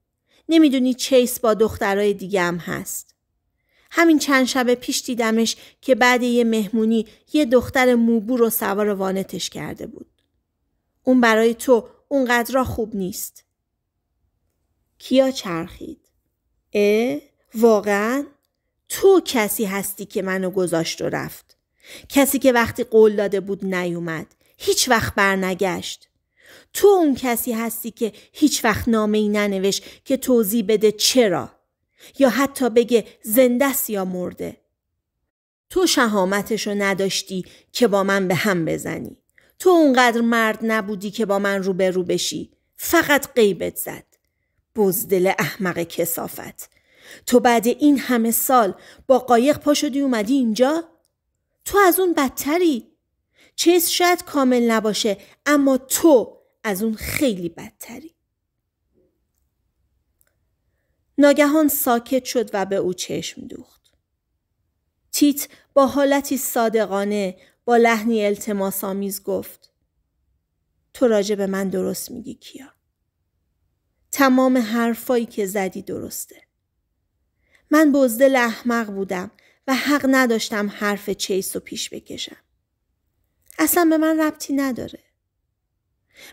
نمیدونی چیس با دخترای دیگه هم هست. همین چند شب پیش دیدمش که بعد یه مهمونی یه دختر موبور رو سوار وانتش کرده بود. اون برای تو اونقدر خوب نیست. کیا چرخید. اه؟ واقعا؟ تو کسی هستی که منو گذاشت و رفت. کسی که وقتی قول داده بود نیومد. هیچ وقت برنگشت. تو اون کسی هستی که هیچ وقت نامه ای ننوش که توضیح بده چرا یا حتی بگه زندست یا مرده. تو شهامتشو نداشتی که با من به هم بزنی. تو اونقدر مرد نبودی که با من روبرو رو بشی. فقط قیبت زد. بزدل احمق کسافت. تو بعد این همه سال با قایق پا شدی اومدی اینجا؟ تو از اون بدتری؟ چیز شاید کامل نباشه اما تو از اون خیلی بدتری. ناگهان ساکت شد و به او چشم دوخت. تیت با حالتی صادقانه با لحنی التماسآمیز گفت تو راجع به من درست میگی کیا. تمام حرفایی که زدی درسته. من بزدل احمق بودم و حق نداشتم حرف چیس و پیش بکشم. اصلا به من ربطی نداره.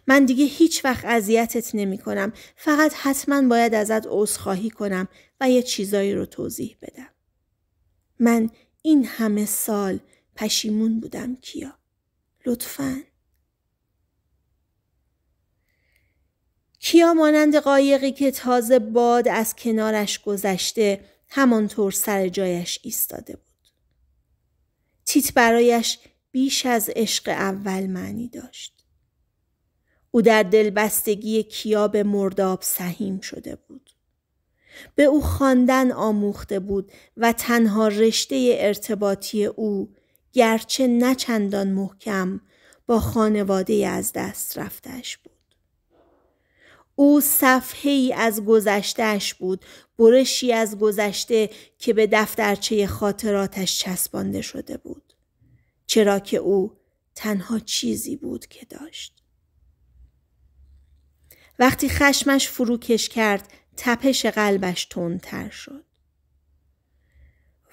من دیگه هیچ وقت اذیتت نمی کنم. فقط حتما باید ازت عذرخواهی کنم و یه چیزایی رو توضیح بدم. من این همه سال پشیمون بودم کیا. لطفاً. کیا مانند قایقی که تازه باد از کنارش گذشته همانطور سر جایش ایستاده بود. تیت برایش بیش از عشق اول معنی داشت. او در دلبستگی کیا به مرداب سهیم شده بود. به او خواندن آموخته بود و تنها رشته ارتباطی او گرچه نچندان محکم با خانواده از دست رفتش بود. او صفحه ای از گذشتهش بود برشی از گذشته که به دفترچه خاطراتش چسبانده شده بود چرا که او تنها چیزی بود که داشت وقتی خشمش فروکش کرد تپش قلبش تندتر شد.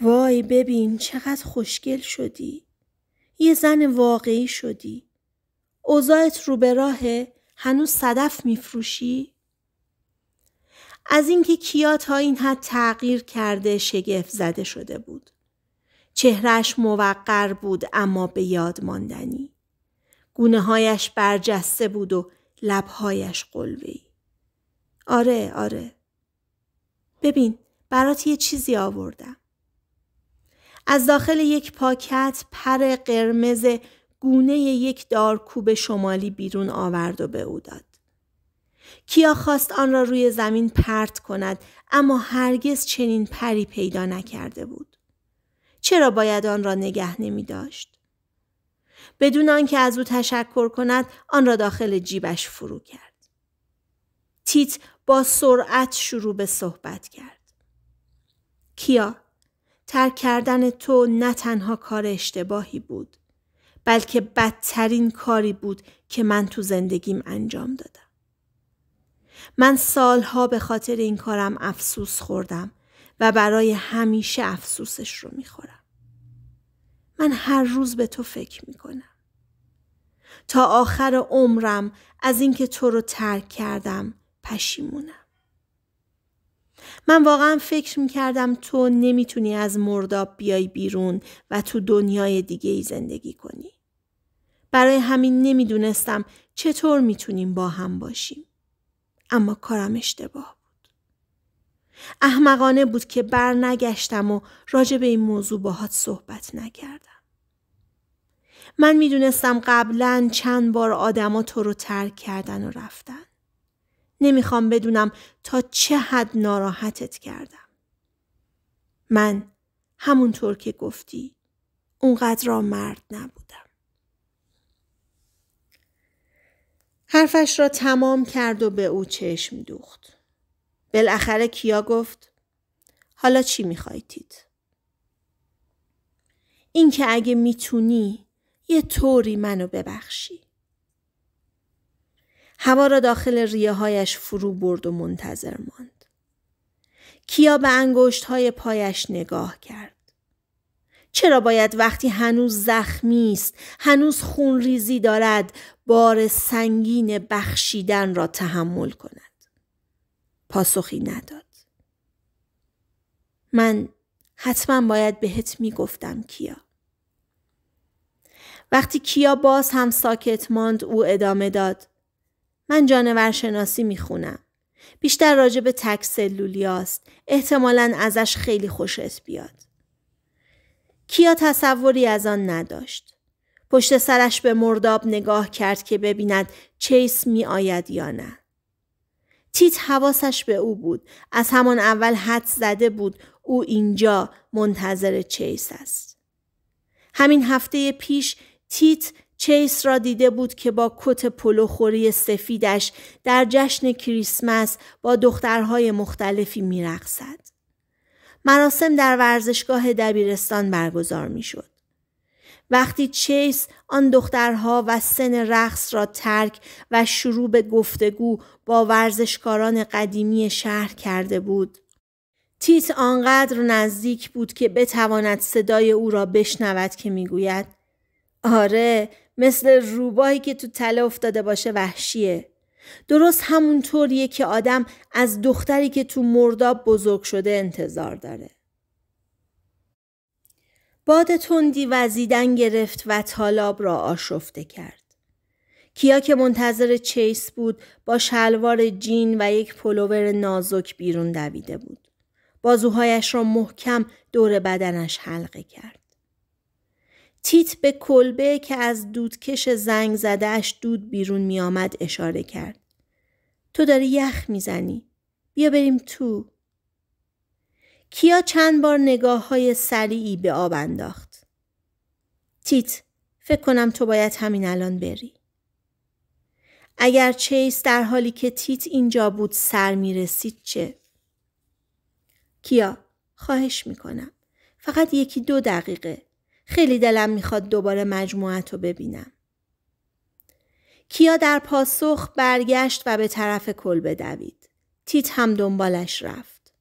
وای ببین چقدر خوشگل شدی. یه زن واقعی شدی. اوضاعت رو به راهه هنوز صدف میفروشی؟ از اینکه کیا تا این حد تغییر کرده شگفت زده شده بود. چهرش موقر بود اما به یاد ماندنی. گونه هایش برجسته بود و لبهایش قلبی. آره آره. ببین برات یه چیزی آوردم. از داخل یک پاکت پر قرمز گونه یک دارکوب شمالی بیرون آورد و به او داد. کیا خواست آن را روی زمین پرت کند اما هرگز چنین پری پیدا نکرده بود. چرا باید آن را نگه نمی داشت؟ بدون آنکه از او تشکر کند آن را داخل جیبش فرو کرد. تیت با سرعت شروع به صحبت کرد. کیا ترک کردن تو نه تنها کار اشتباهی بود بلکه بدترین کاری بود که من تو زندگیم انجام دادم. من سالها به خاطر این کارم افسوس خوردم و برای همیشه افسوسش رو میخورم. من هر روز به تو فکر میکنم. تا آخر عمرم از اینکه تو رو ترک کردم پشیمونم. من واقعا فکر کردم تو نمیتونی از مرداب بیای بیرون و تو دنیای دیگه ای زندگی کنی. برای همین نمیدونستم چطور میتونیم با هم باشیم. اما کارم اشتباه بود. احمقانه بود که برنگشتم و راجع به این موضوع باهات صحبت نکردم. من میدونستم قبلا چند بار آدما تو رو ترک کردن و رفتن. نمیخوام بدونم تا چه حد ناراحتت کردم. من همونطور که گفتی اونقدر را مرد نبودم. حرفش را تمام کرد و به او چشم دوخت. بالاخره کیا گفت حالا چی میخوایتید؟ اینکه این اگه میتونی یه طوری منو ببخشی. هوا را داخل ریه هایش فرو برد و منتظر ماند. کیا به انگشت های پایش نگاه کرد. چرا باید وقتی هنوز زخمی است، هنوز خونریزی دارد، بار سنگین بخشیدن را تحمل کند؟ پاسخی نداد. من حتما باید بهت میگفتم کیا. وقتی کیا باز هم ساکت ماند او ادامه داد. من جانور شناسی میخونم. بیشتر راجع به تک احتمالا ازش خیلی خوشت بیاد. کیا تصوری از آن نداشت. پشت سرش به مرداب نگاه کرد که ببیند چیس می آید یا نه. تیت حواسش به او بود. از همان اول حد زده بود او اینجا منتظر چیس است. همین هفته پیش تیت چیس را دیده بود که با کت پلوخوری سفیدش در جشن کریسمس با دخترهای مختلفی میرقصد. مراسم در ورزشگاه دبیرستان برگزار میشد. وقتی چیس آن دخترها و سن رقص را ترک و شروع به گفتگو با ورزشکاران قدیمی شهر کرده بود تیت آنقدر نزدیک بود که بتواند صدای او را بشنود که میگوید آره مثل روباهی که تو تله افتاده باشه وحشیه درست همونطوریه که آدم از دختری که تو مرداب بزرگ شده انتظار داره باد تندی وزیدن گرفت و تالاب را آشفته کرد کیا که منتظر چیس بود با شلوار جین و یک پلوور نازک بیرون دویده بود بازوهایش را محکم دور بدنش حلقه کرد تیت به کلبه که از دودکش زنگ زدهش دود بیرون می آمد اشاره کرد. تو داری یخ میزنی. بیا بریم تو. کیا چند بار نگاه های سریعی به آب انداخت. تیت فکر کنم تو باید همین الان بری. اگر چیس در حالی که تیت اینجا بود سر می رسید چه؟ کیا خواهش می کنم. فقط یکی دو دقیقه. خیلی دلم میخواد دوباره مجموعت رو ببینم. کیا در پاسخ برگشت و به طرف کل بدوید. تیت هم دنبالش رفت.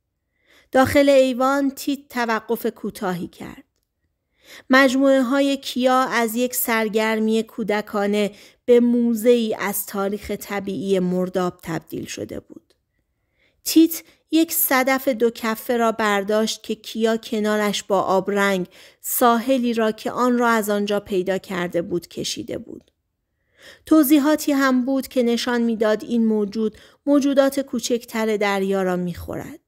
داخل ایوان تیت توقف کوتاهی کرد. مجموعه های کیا از یک سرگرمی کودکانه به موزه ای از تاریخ طبیعی مرداب تبدیل شده بود. تیت یک صدف دو کفه را برداشت که کیا کنارش با آبرنگ ساحلی را که آن را از آنجا پیدا کرده بود کشیده بود. توضیحاتی هم بود که نشان میداد این موجود موجودات کوچکتر دریا را میخورد.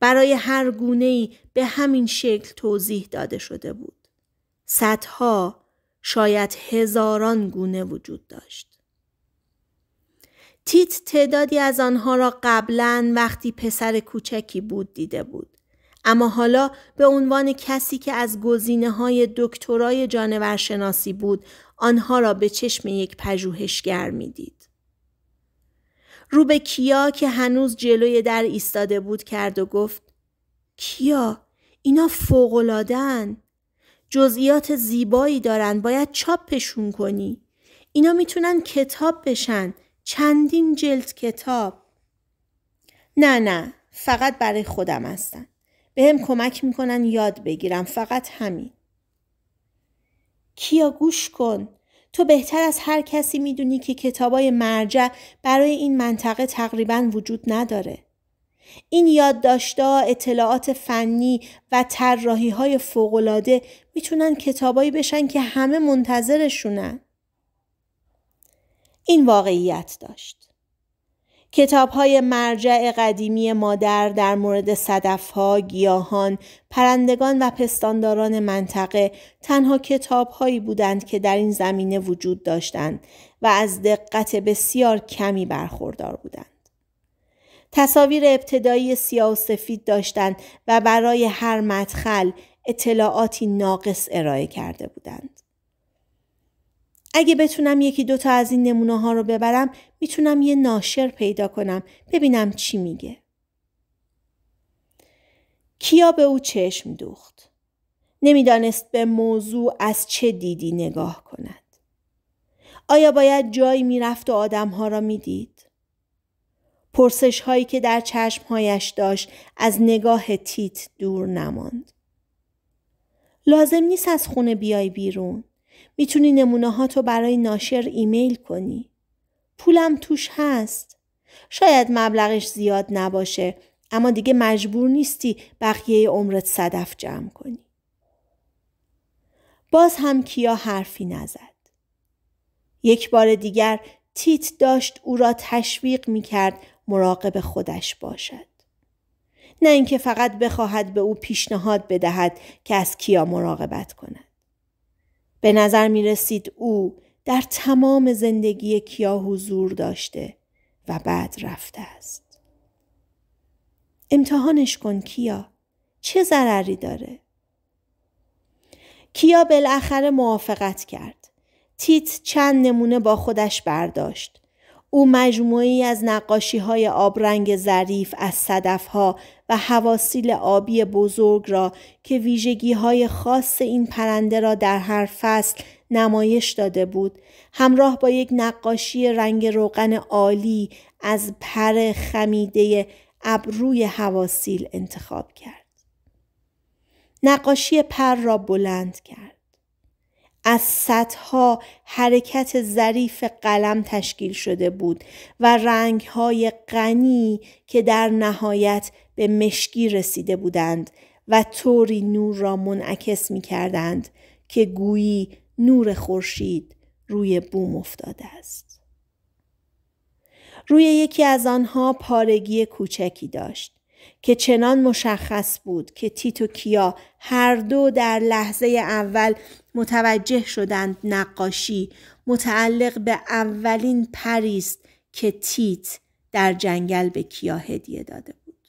برای هر گونه ای به همین شکل توضیح داده شده بود. صدها شاید هزاران گونه وجود داشت. تیت تعدادی از آنها را قبلا وقتی پسر کوچکی بود دیده بود. اما حالا به عنوان کسی که از گزینه های دکترای جانورشناسی بود آنها را به چشم یک پژوهشگر میدید. رو به کیا که هنوز جلوی در ایستاده بود کرد و گفت کیا اینا فوقلادن جزئیات زیبایی دارند، باید چاپشون کنی اینا میتونن کتاب بشن چندین جلد کتاب نه نه فقط برای خودم هستن به هم کمک میکنن یاد بگیرم فقط همین کیا گوش کن تو بهتر از هر کسی میدونی که کتابای مرجع برای این منطقه تقریبا وجود نداره این یادداشتها اطلاعات فنی و طراحی های فوقالعاده میتونن کتابایی بشن که همه منتظرشونن این واقعیت داشت. کتاب های مرجع قدیمی مادر در مورد صدف ها، گیاهان، پرندگان و پستانداران منطقه تنها کتاب هایی بودند که در این زمینه وجود داشتند و از دقت بسیار کمی برخوردار بودند. تصاویر ابتدایی سیاه و سفید داشتند و برای هر مدخل اطلاعاتی ناقص ارائه کرده بودند. اگه بتونم یکی دوتا از این نمونه ها رو ببرم میتونم یه ناشر پیدا کنم ببینم چی میگه. کیا به او چشم دوخت. نمیدانست به موضوع از چه دیدی نگاه کند. آیا باید جایی میرفت و ها را میدید؟ پرسش هایی که در چشمهایش داشت از نگاه تیت دور نماند. لازم نیست از خونه بیای بیرون. میتونی نمونه تو برای ناشر ایمیل کنی. پولم توش هست. شاید مبلغش زیاد نباشه اما دیگه مجبور نیستی بقیه عمرت صدف جمع کنی. باز هم کیا حرفی نزد. یک بار دیگر تیت داشت او را تشویق می کرد مراقب خودش باشد. نه اینکه فقط بخواهد به او پیشنهاد بدهد که از کیا مراقبت کند. به نظر می رسید او در تمام زندگی کیا حضور داشته و بعد رفته است. امتحانش کن کیا. چه ضرری داره؟ کیا بالاخره موافقت کرد. تیت چند نمونه با خودش برداشت. او مجموعی از نقاشی های آبرنگ ظریف از صدف ها و حواسیل آبی بزرگ را که ویژگی های خاص این پرنده را در هر فصل نمایش داده بود همراه با یک نقاشی رنگ روغن عالی از پر خمیده ابروی حواسیل انتخاب کرد نقاشی پر را بلند کرد از ها حرکت ظریف قلم تشکیل شده بود و های غنی که در نهایت به مشکی رسیده بودند و طوری نور را منعکس می کردند که گویی نور خورشید روی بوم افتاده است. روی یکی از آنها پارگی کوچکی داشت. که چنان مشخص بود که تیت و کیا هر دو در لحظه اول متوجه شدند نقاشی متعلق به اولین پریست که تیت در جنگل به کیا هدیه داده بود.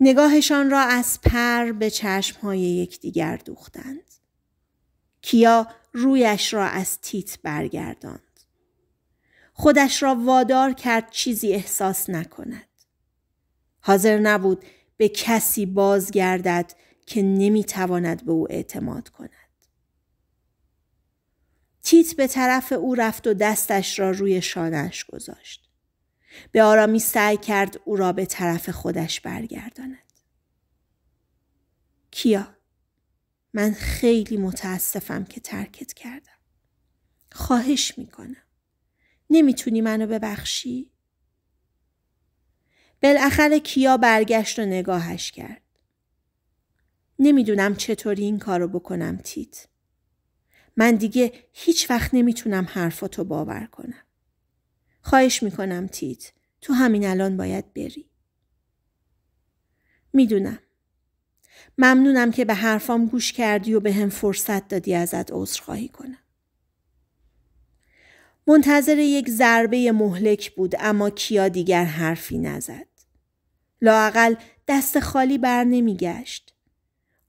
نگاهشان را از پر به چشمهای یکدیگر دوختند. کیا رویش را از تیت برگرداند. خودش را وادار کرد چیزی احساس نکند. حاضر نبود به کسی بازگردد که نمیتواند به او اعتماد کند. تیت به طرف او رفت و دستش را روی شانش گذاشت. به آرامی سعی کرد او را به طرف خودش برگرداند. کیا من خیلی متاسفم که ترکت کردم. خواهش میکنم. نمیتونی منو ببخشی؟ بالاخره کیا برگشت و نگاهش کرد. نمیدونم چطوری این کار رو بکنم تیت. من دیگه هیچ وقت نمیتونم حرفاتو باور کنم. خواهش میکنم تیت. تو همین الان باید بری. میدونم. ممنونم که به حرفام گوش کردی و به هم فرصت دادی ازت خواهی کنم. منتظر یک ضربه مهلک بود اما کیا دیگر حرفی نزد. لاقل دست خالی بر گشت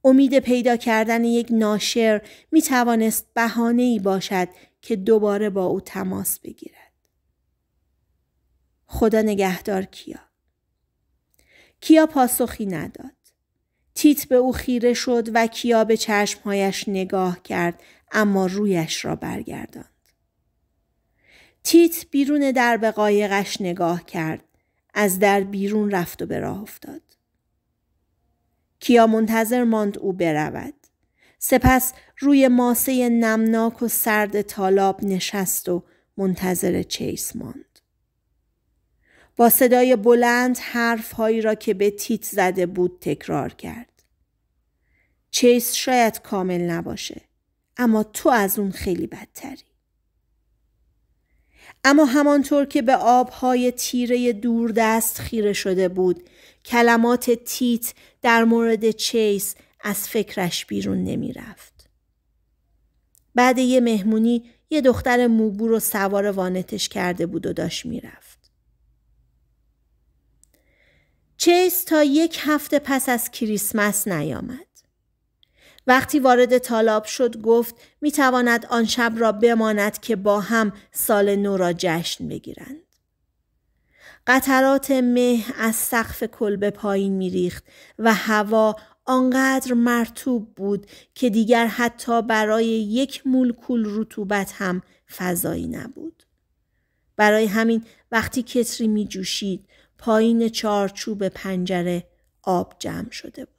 امید پیدا کردن یک ناشر می توانست بهانه ای باشد که دوباره با او تماس بگیرد. خدا نگهدار کیا. کیا پاسخی نداد. تیت به او خیره شد و کیا به چشمهایش نگاه کرد اما رویش را برگرداند. تیت بیرون به قایقش نگاه کرد از در بیرون رفت و به راه افتاد. کیا منتظر ماند او برود. سپس روی ماسه نمناک و سرد تالاب نشست و منتظر چیس ماند. با صدای بلند هایی را که به تیت زده بود تکرار کرد. چیس شاید کامل نباشه اما تو از اون خیلی بدتری. اما همانطور که به آبهای تیره دوردست خیره شده بود کلمات تیت در مورد چیس از فکرش بیرون نمی رفت. بعد یه مهمونی یه دختر موبور و سوار وانتش کرده بود و داشت رفت. چیس تا یک هفته پس از کریسمس نیامد. وقتی وارد تالاب شد گفت می تواند آن شب را بماند که با هم سال نو را جشن بگیرند. قطرات مه از سقف کلبه پایین میریخت و هوا آنقدر مرتوب بود که دیگر حتی برای یک مولکول رطوبت هم فضایی نبود. برای همین وقتی کتری می جوشید پایین چارچوب پنجره آب جمع شده بود.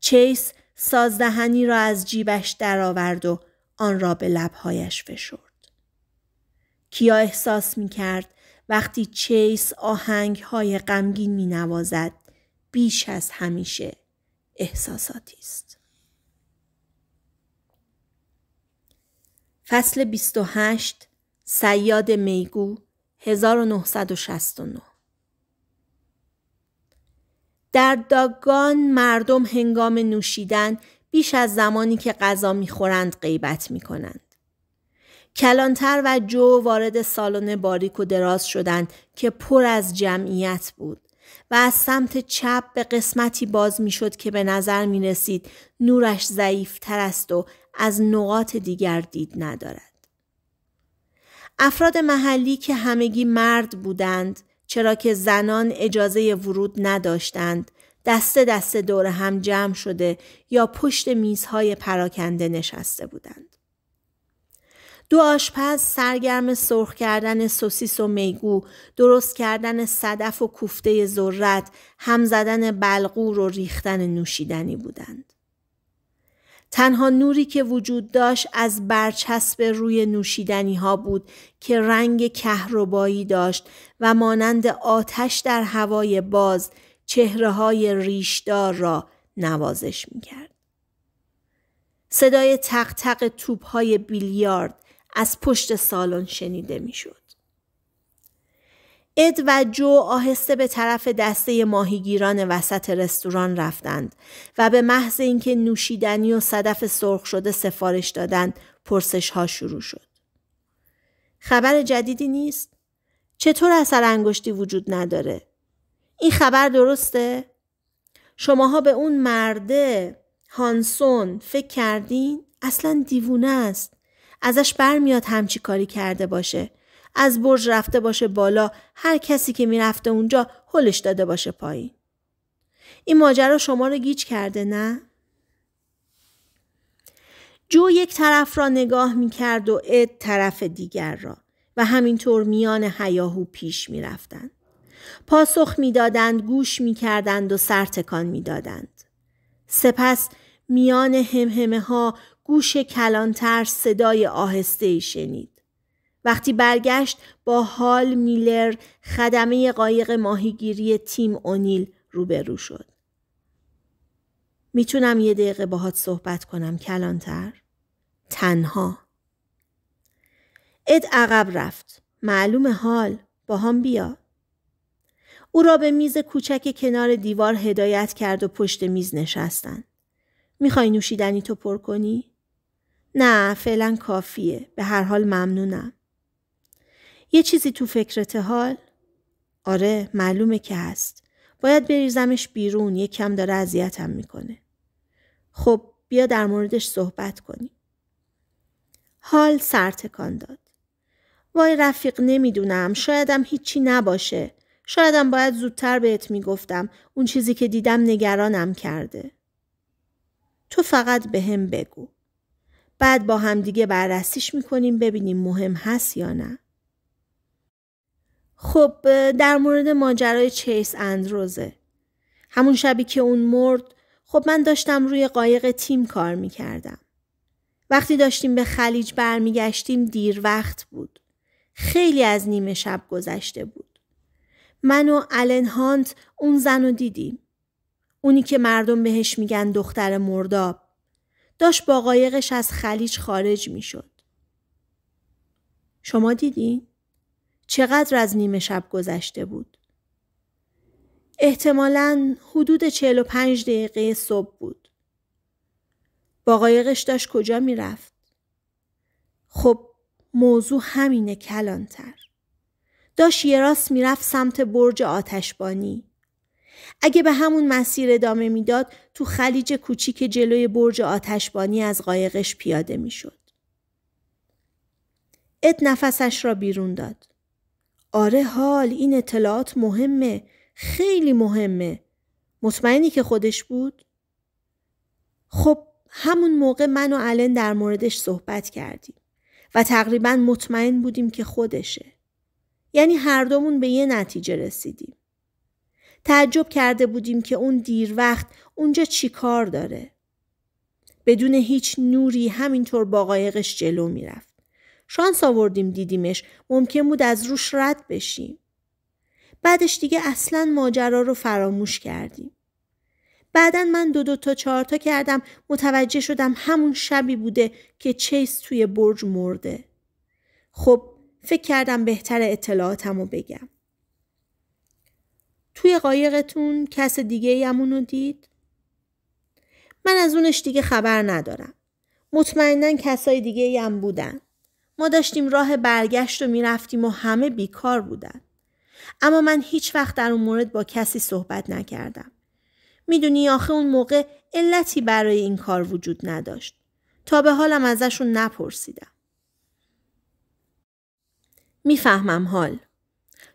چیس سازدهنی را از جیبش درآورد و آن را به لبهایش فشرد. کیا احساس می وقتی چیس آهنگ های غمگین می نوازد بیش از همیشه احساساتی است. فصل 28 سیاد میگو 1969 در داگان مردم هنگام نوشیدن بیش از زمانی که غذا میخورند غیبت میکنند. کلانتر و جو وارد سالن باریک و دراز شدند که پر از جمعیت بود و از سمت چپ به قسمتی باز میشد که به نظر می رسید نورش ضعیفتر است و از نقاط دیگر دید ندارد. افراد محلی که همگی مرد بودند چرا که زنان اجازه ورود نداشتند دسته دسته دور هم جمع شده یا پشت میزهای پراکنده نشسته بودند. دو آشپز سرگرم سرخ کردن سوسیس و میگو، درست کردن صدف و کوفته ذرت، هم زدن بلغور و ریختن نوشیدنی بودند. تنها نوری که وجود داشت از برچسب روی نوشیدنی ها بود که رنگ کهربایی داشت و مانند آتش در هوای باز چهره های ریشدار را نوازش می کرد. صدای تق تق توپ های بیلیارد از پشت سالن شنیده می شود. اد و جو آهسته به طرف دسته ماهیگیران وسط رستوران رفتند و به محض اینکه نوشیدنی و صدف سرخ شده سفارش دادند پرسش ها شروع شد. خبر جدیدی نیست؟ چطور اثر انگشتی وجود نداره؟ این خبر درسته؟ شماها به اون مرده هانسون فکر کردین؟ اصلا دیوونه است. ازش برمیاد همچی کاری کرده باشه. از برج رفته باشه بالا هر کسی که میرفته اونجا هلش داده باشه پایین این ماجرا شما رو گیج کرده نه جو یک طرف را نگاه می کرد و اد طرف دیگر را و همینطور میان حیاهو پیش می رفتن. پاسخ میدادند گوش می کردند و سرتکان می دادند. سپس میان همهمه ها گوش کلانتر صدای آهسته شنید. وقتی برگشت با هال میلر خدمه قایق ماهیگیری تیم اونیل روبرو شد. میتونم یه دقیقه باهات صحبت کنم کلانتر؟ تنها. اد عقب رفت. معلوم حال با هم بیا. او را به میز کوچک کنار دیوار هدایت کرد و پشت میز نشستند. میخوای نوشیدنی تو پر کنی؟ نه فعلا کافیه. به هر حال ممنونم. یه چیزی تو فکرت حال؟ آره معلومه که هست. باید بریزمش بیرون یه کم داره اذیتم میکنه. خب بیا در موردش صحبت کنیم. حال سر داد. وای رفیق نمیدونم شایدم هیچی نباشه. شایدم باید زودتر بهت میگفتم اون چیزی که دیدم نگرانم کرده. تو فقط به هم بگو. بعد با هم دیگه بررسیش میکنیم ببینیم مهم هست یا نه. خب در مورد ماجرای چیس اندروزه همون شبی که اون مرد خب من داشتم روی قایق تیم کار میکردم وقتی داشتیم به خلیج برمیگشتیم دیر وقت بود خیلی از نیمه شب گذشته بود من و الن هانت اون زن رو دیدیم اونی که مردم بهش میگن دختر مرداب داشت با قایقش از خلیج خارج میشد شما دیدی؟ چقدر از نیمه شب گذشته بود؟ احتمالا حدود 45 دقیقه صبح بود. با قایقش داشت کجا میرفت؟ خب موضوع همینه کلانتر. داشت یه راست میرفت سمت برج آتشبانی. اگه به همون مسیر ادامه میداد تو خلیج کوچیک جلوی برج آتشبانی از قایقش پیاده میشد. ات نفسش را بیرون داد. آره حال این اطلاعات مهمه خیلی مهمه مطمئنی که خودش بود؟ خب همون موقع من و الن در موردش صحبت کردیم و تقریبا مطمئن بودیم که خودشه یعنی هر دومون به یه نتیجه رسیدیم تعجب کرده بودیم که اون دیر وقت اونجا چی کار داره بدون هیچ نوری همینطور با قایقش جلو میرفت شانس آوردیم دیدیمش ممکن بود از روش رد بشیم بعدش دیگه اصلا ماجرا رو فراموش کردیم بعدا من دو دو تا چهار تا کردم متوجه شدم همون شبی بوده که چیس توی برج مرده خب فکر کردم بهتر اطلاعاتم رو بگم توی قایقتون کس دیگه ایمون رو دید؟ من از اونش دیگه خبر ندارم مطمئنا کسای دیگه هم بودن ما داشتیم راه برگشت و میرفتیم و همه بیکار بودن. اما من هیچ وقت در اون مورد با کسی صحبت نکردم. میدونی آخه اون موقع علتی برای این کار وجود نداشت. تا به حالم ازشون نپرسیدم. میفهمم حال.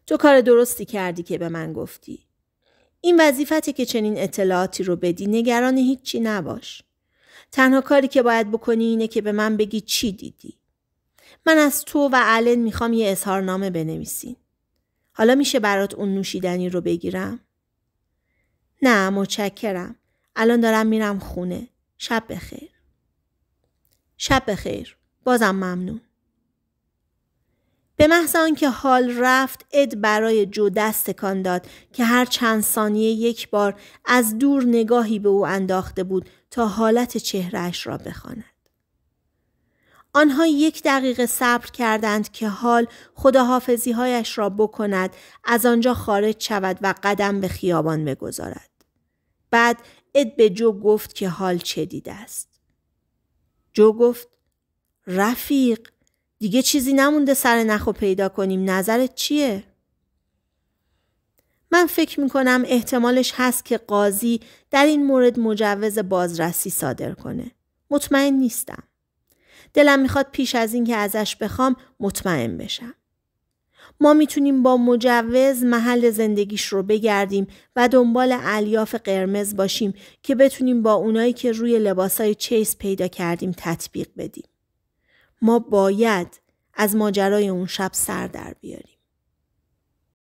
تو کار درستی کردی که به من گفتی. این وظیفته که چنین اطلاعاتی رو بدی نگران هیچی نباش. تنها کاری که باید بکنی اینه که به من بگی چی دیدی. من از تو و علن میخوام یه اظهارنامه بنویسین. حالا میشه برات اون نوشیدنی رو بگیرم؟ نه متشکرم. الان دارم میرم خونه. شب بخیر. شب بخیر. بازم ممنون. به محض آنکه حال رفت اد برای جو دست داد که هر چند ثانیه یک بار از دور نگاهی به او انداخته بود تا حالت چهرهش را بخواند. آنها یک دقیقه صبر کردند که حال خداحافظی هایش را بکند از آنجا خارج شود و قدم به خیابان بگذارد. بعد اد به جو گفت که حال چه دیده است. جو گفت رفیق دیگه چیزی نمونده سر نخو پیدا کنیم نظرت چیه؟ من فکر می کنم احتمالش هست که قاضی در این مورد مجوز بازرسی صادر کنه. مطمئن نیستم. دلم میخواد پیش از اینکه ازش بخوام مطمئن بشم. ما میتونیم با مجوز محل زندگیش رو بگردیم و دنبال الیاف قرمز باشیم که بتونیم با اونایی که روی لباسای چیس پیدا کردیم تطبیق بدیم. ما باید از ماجرای اون شب سر در بیاریم.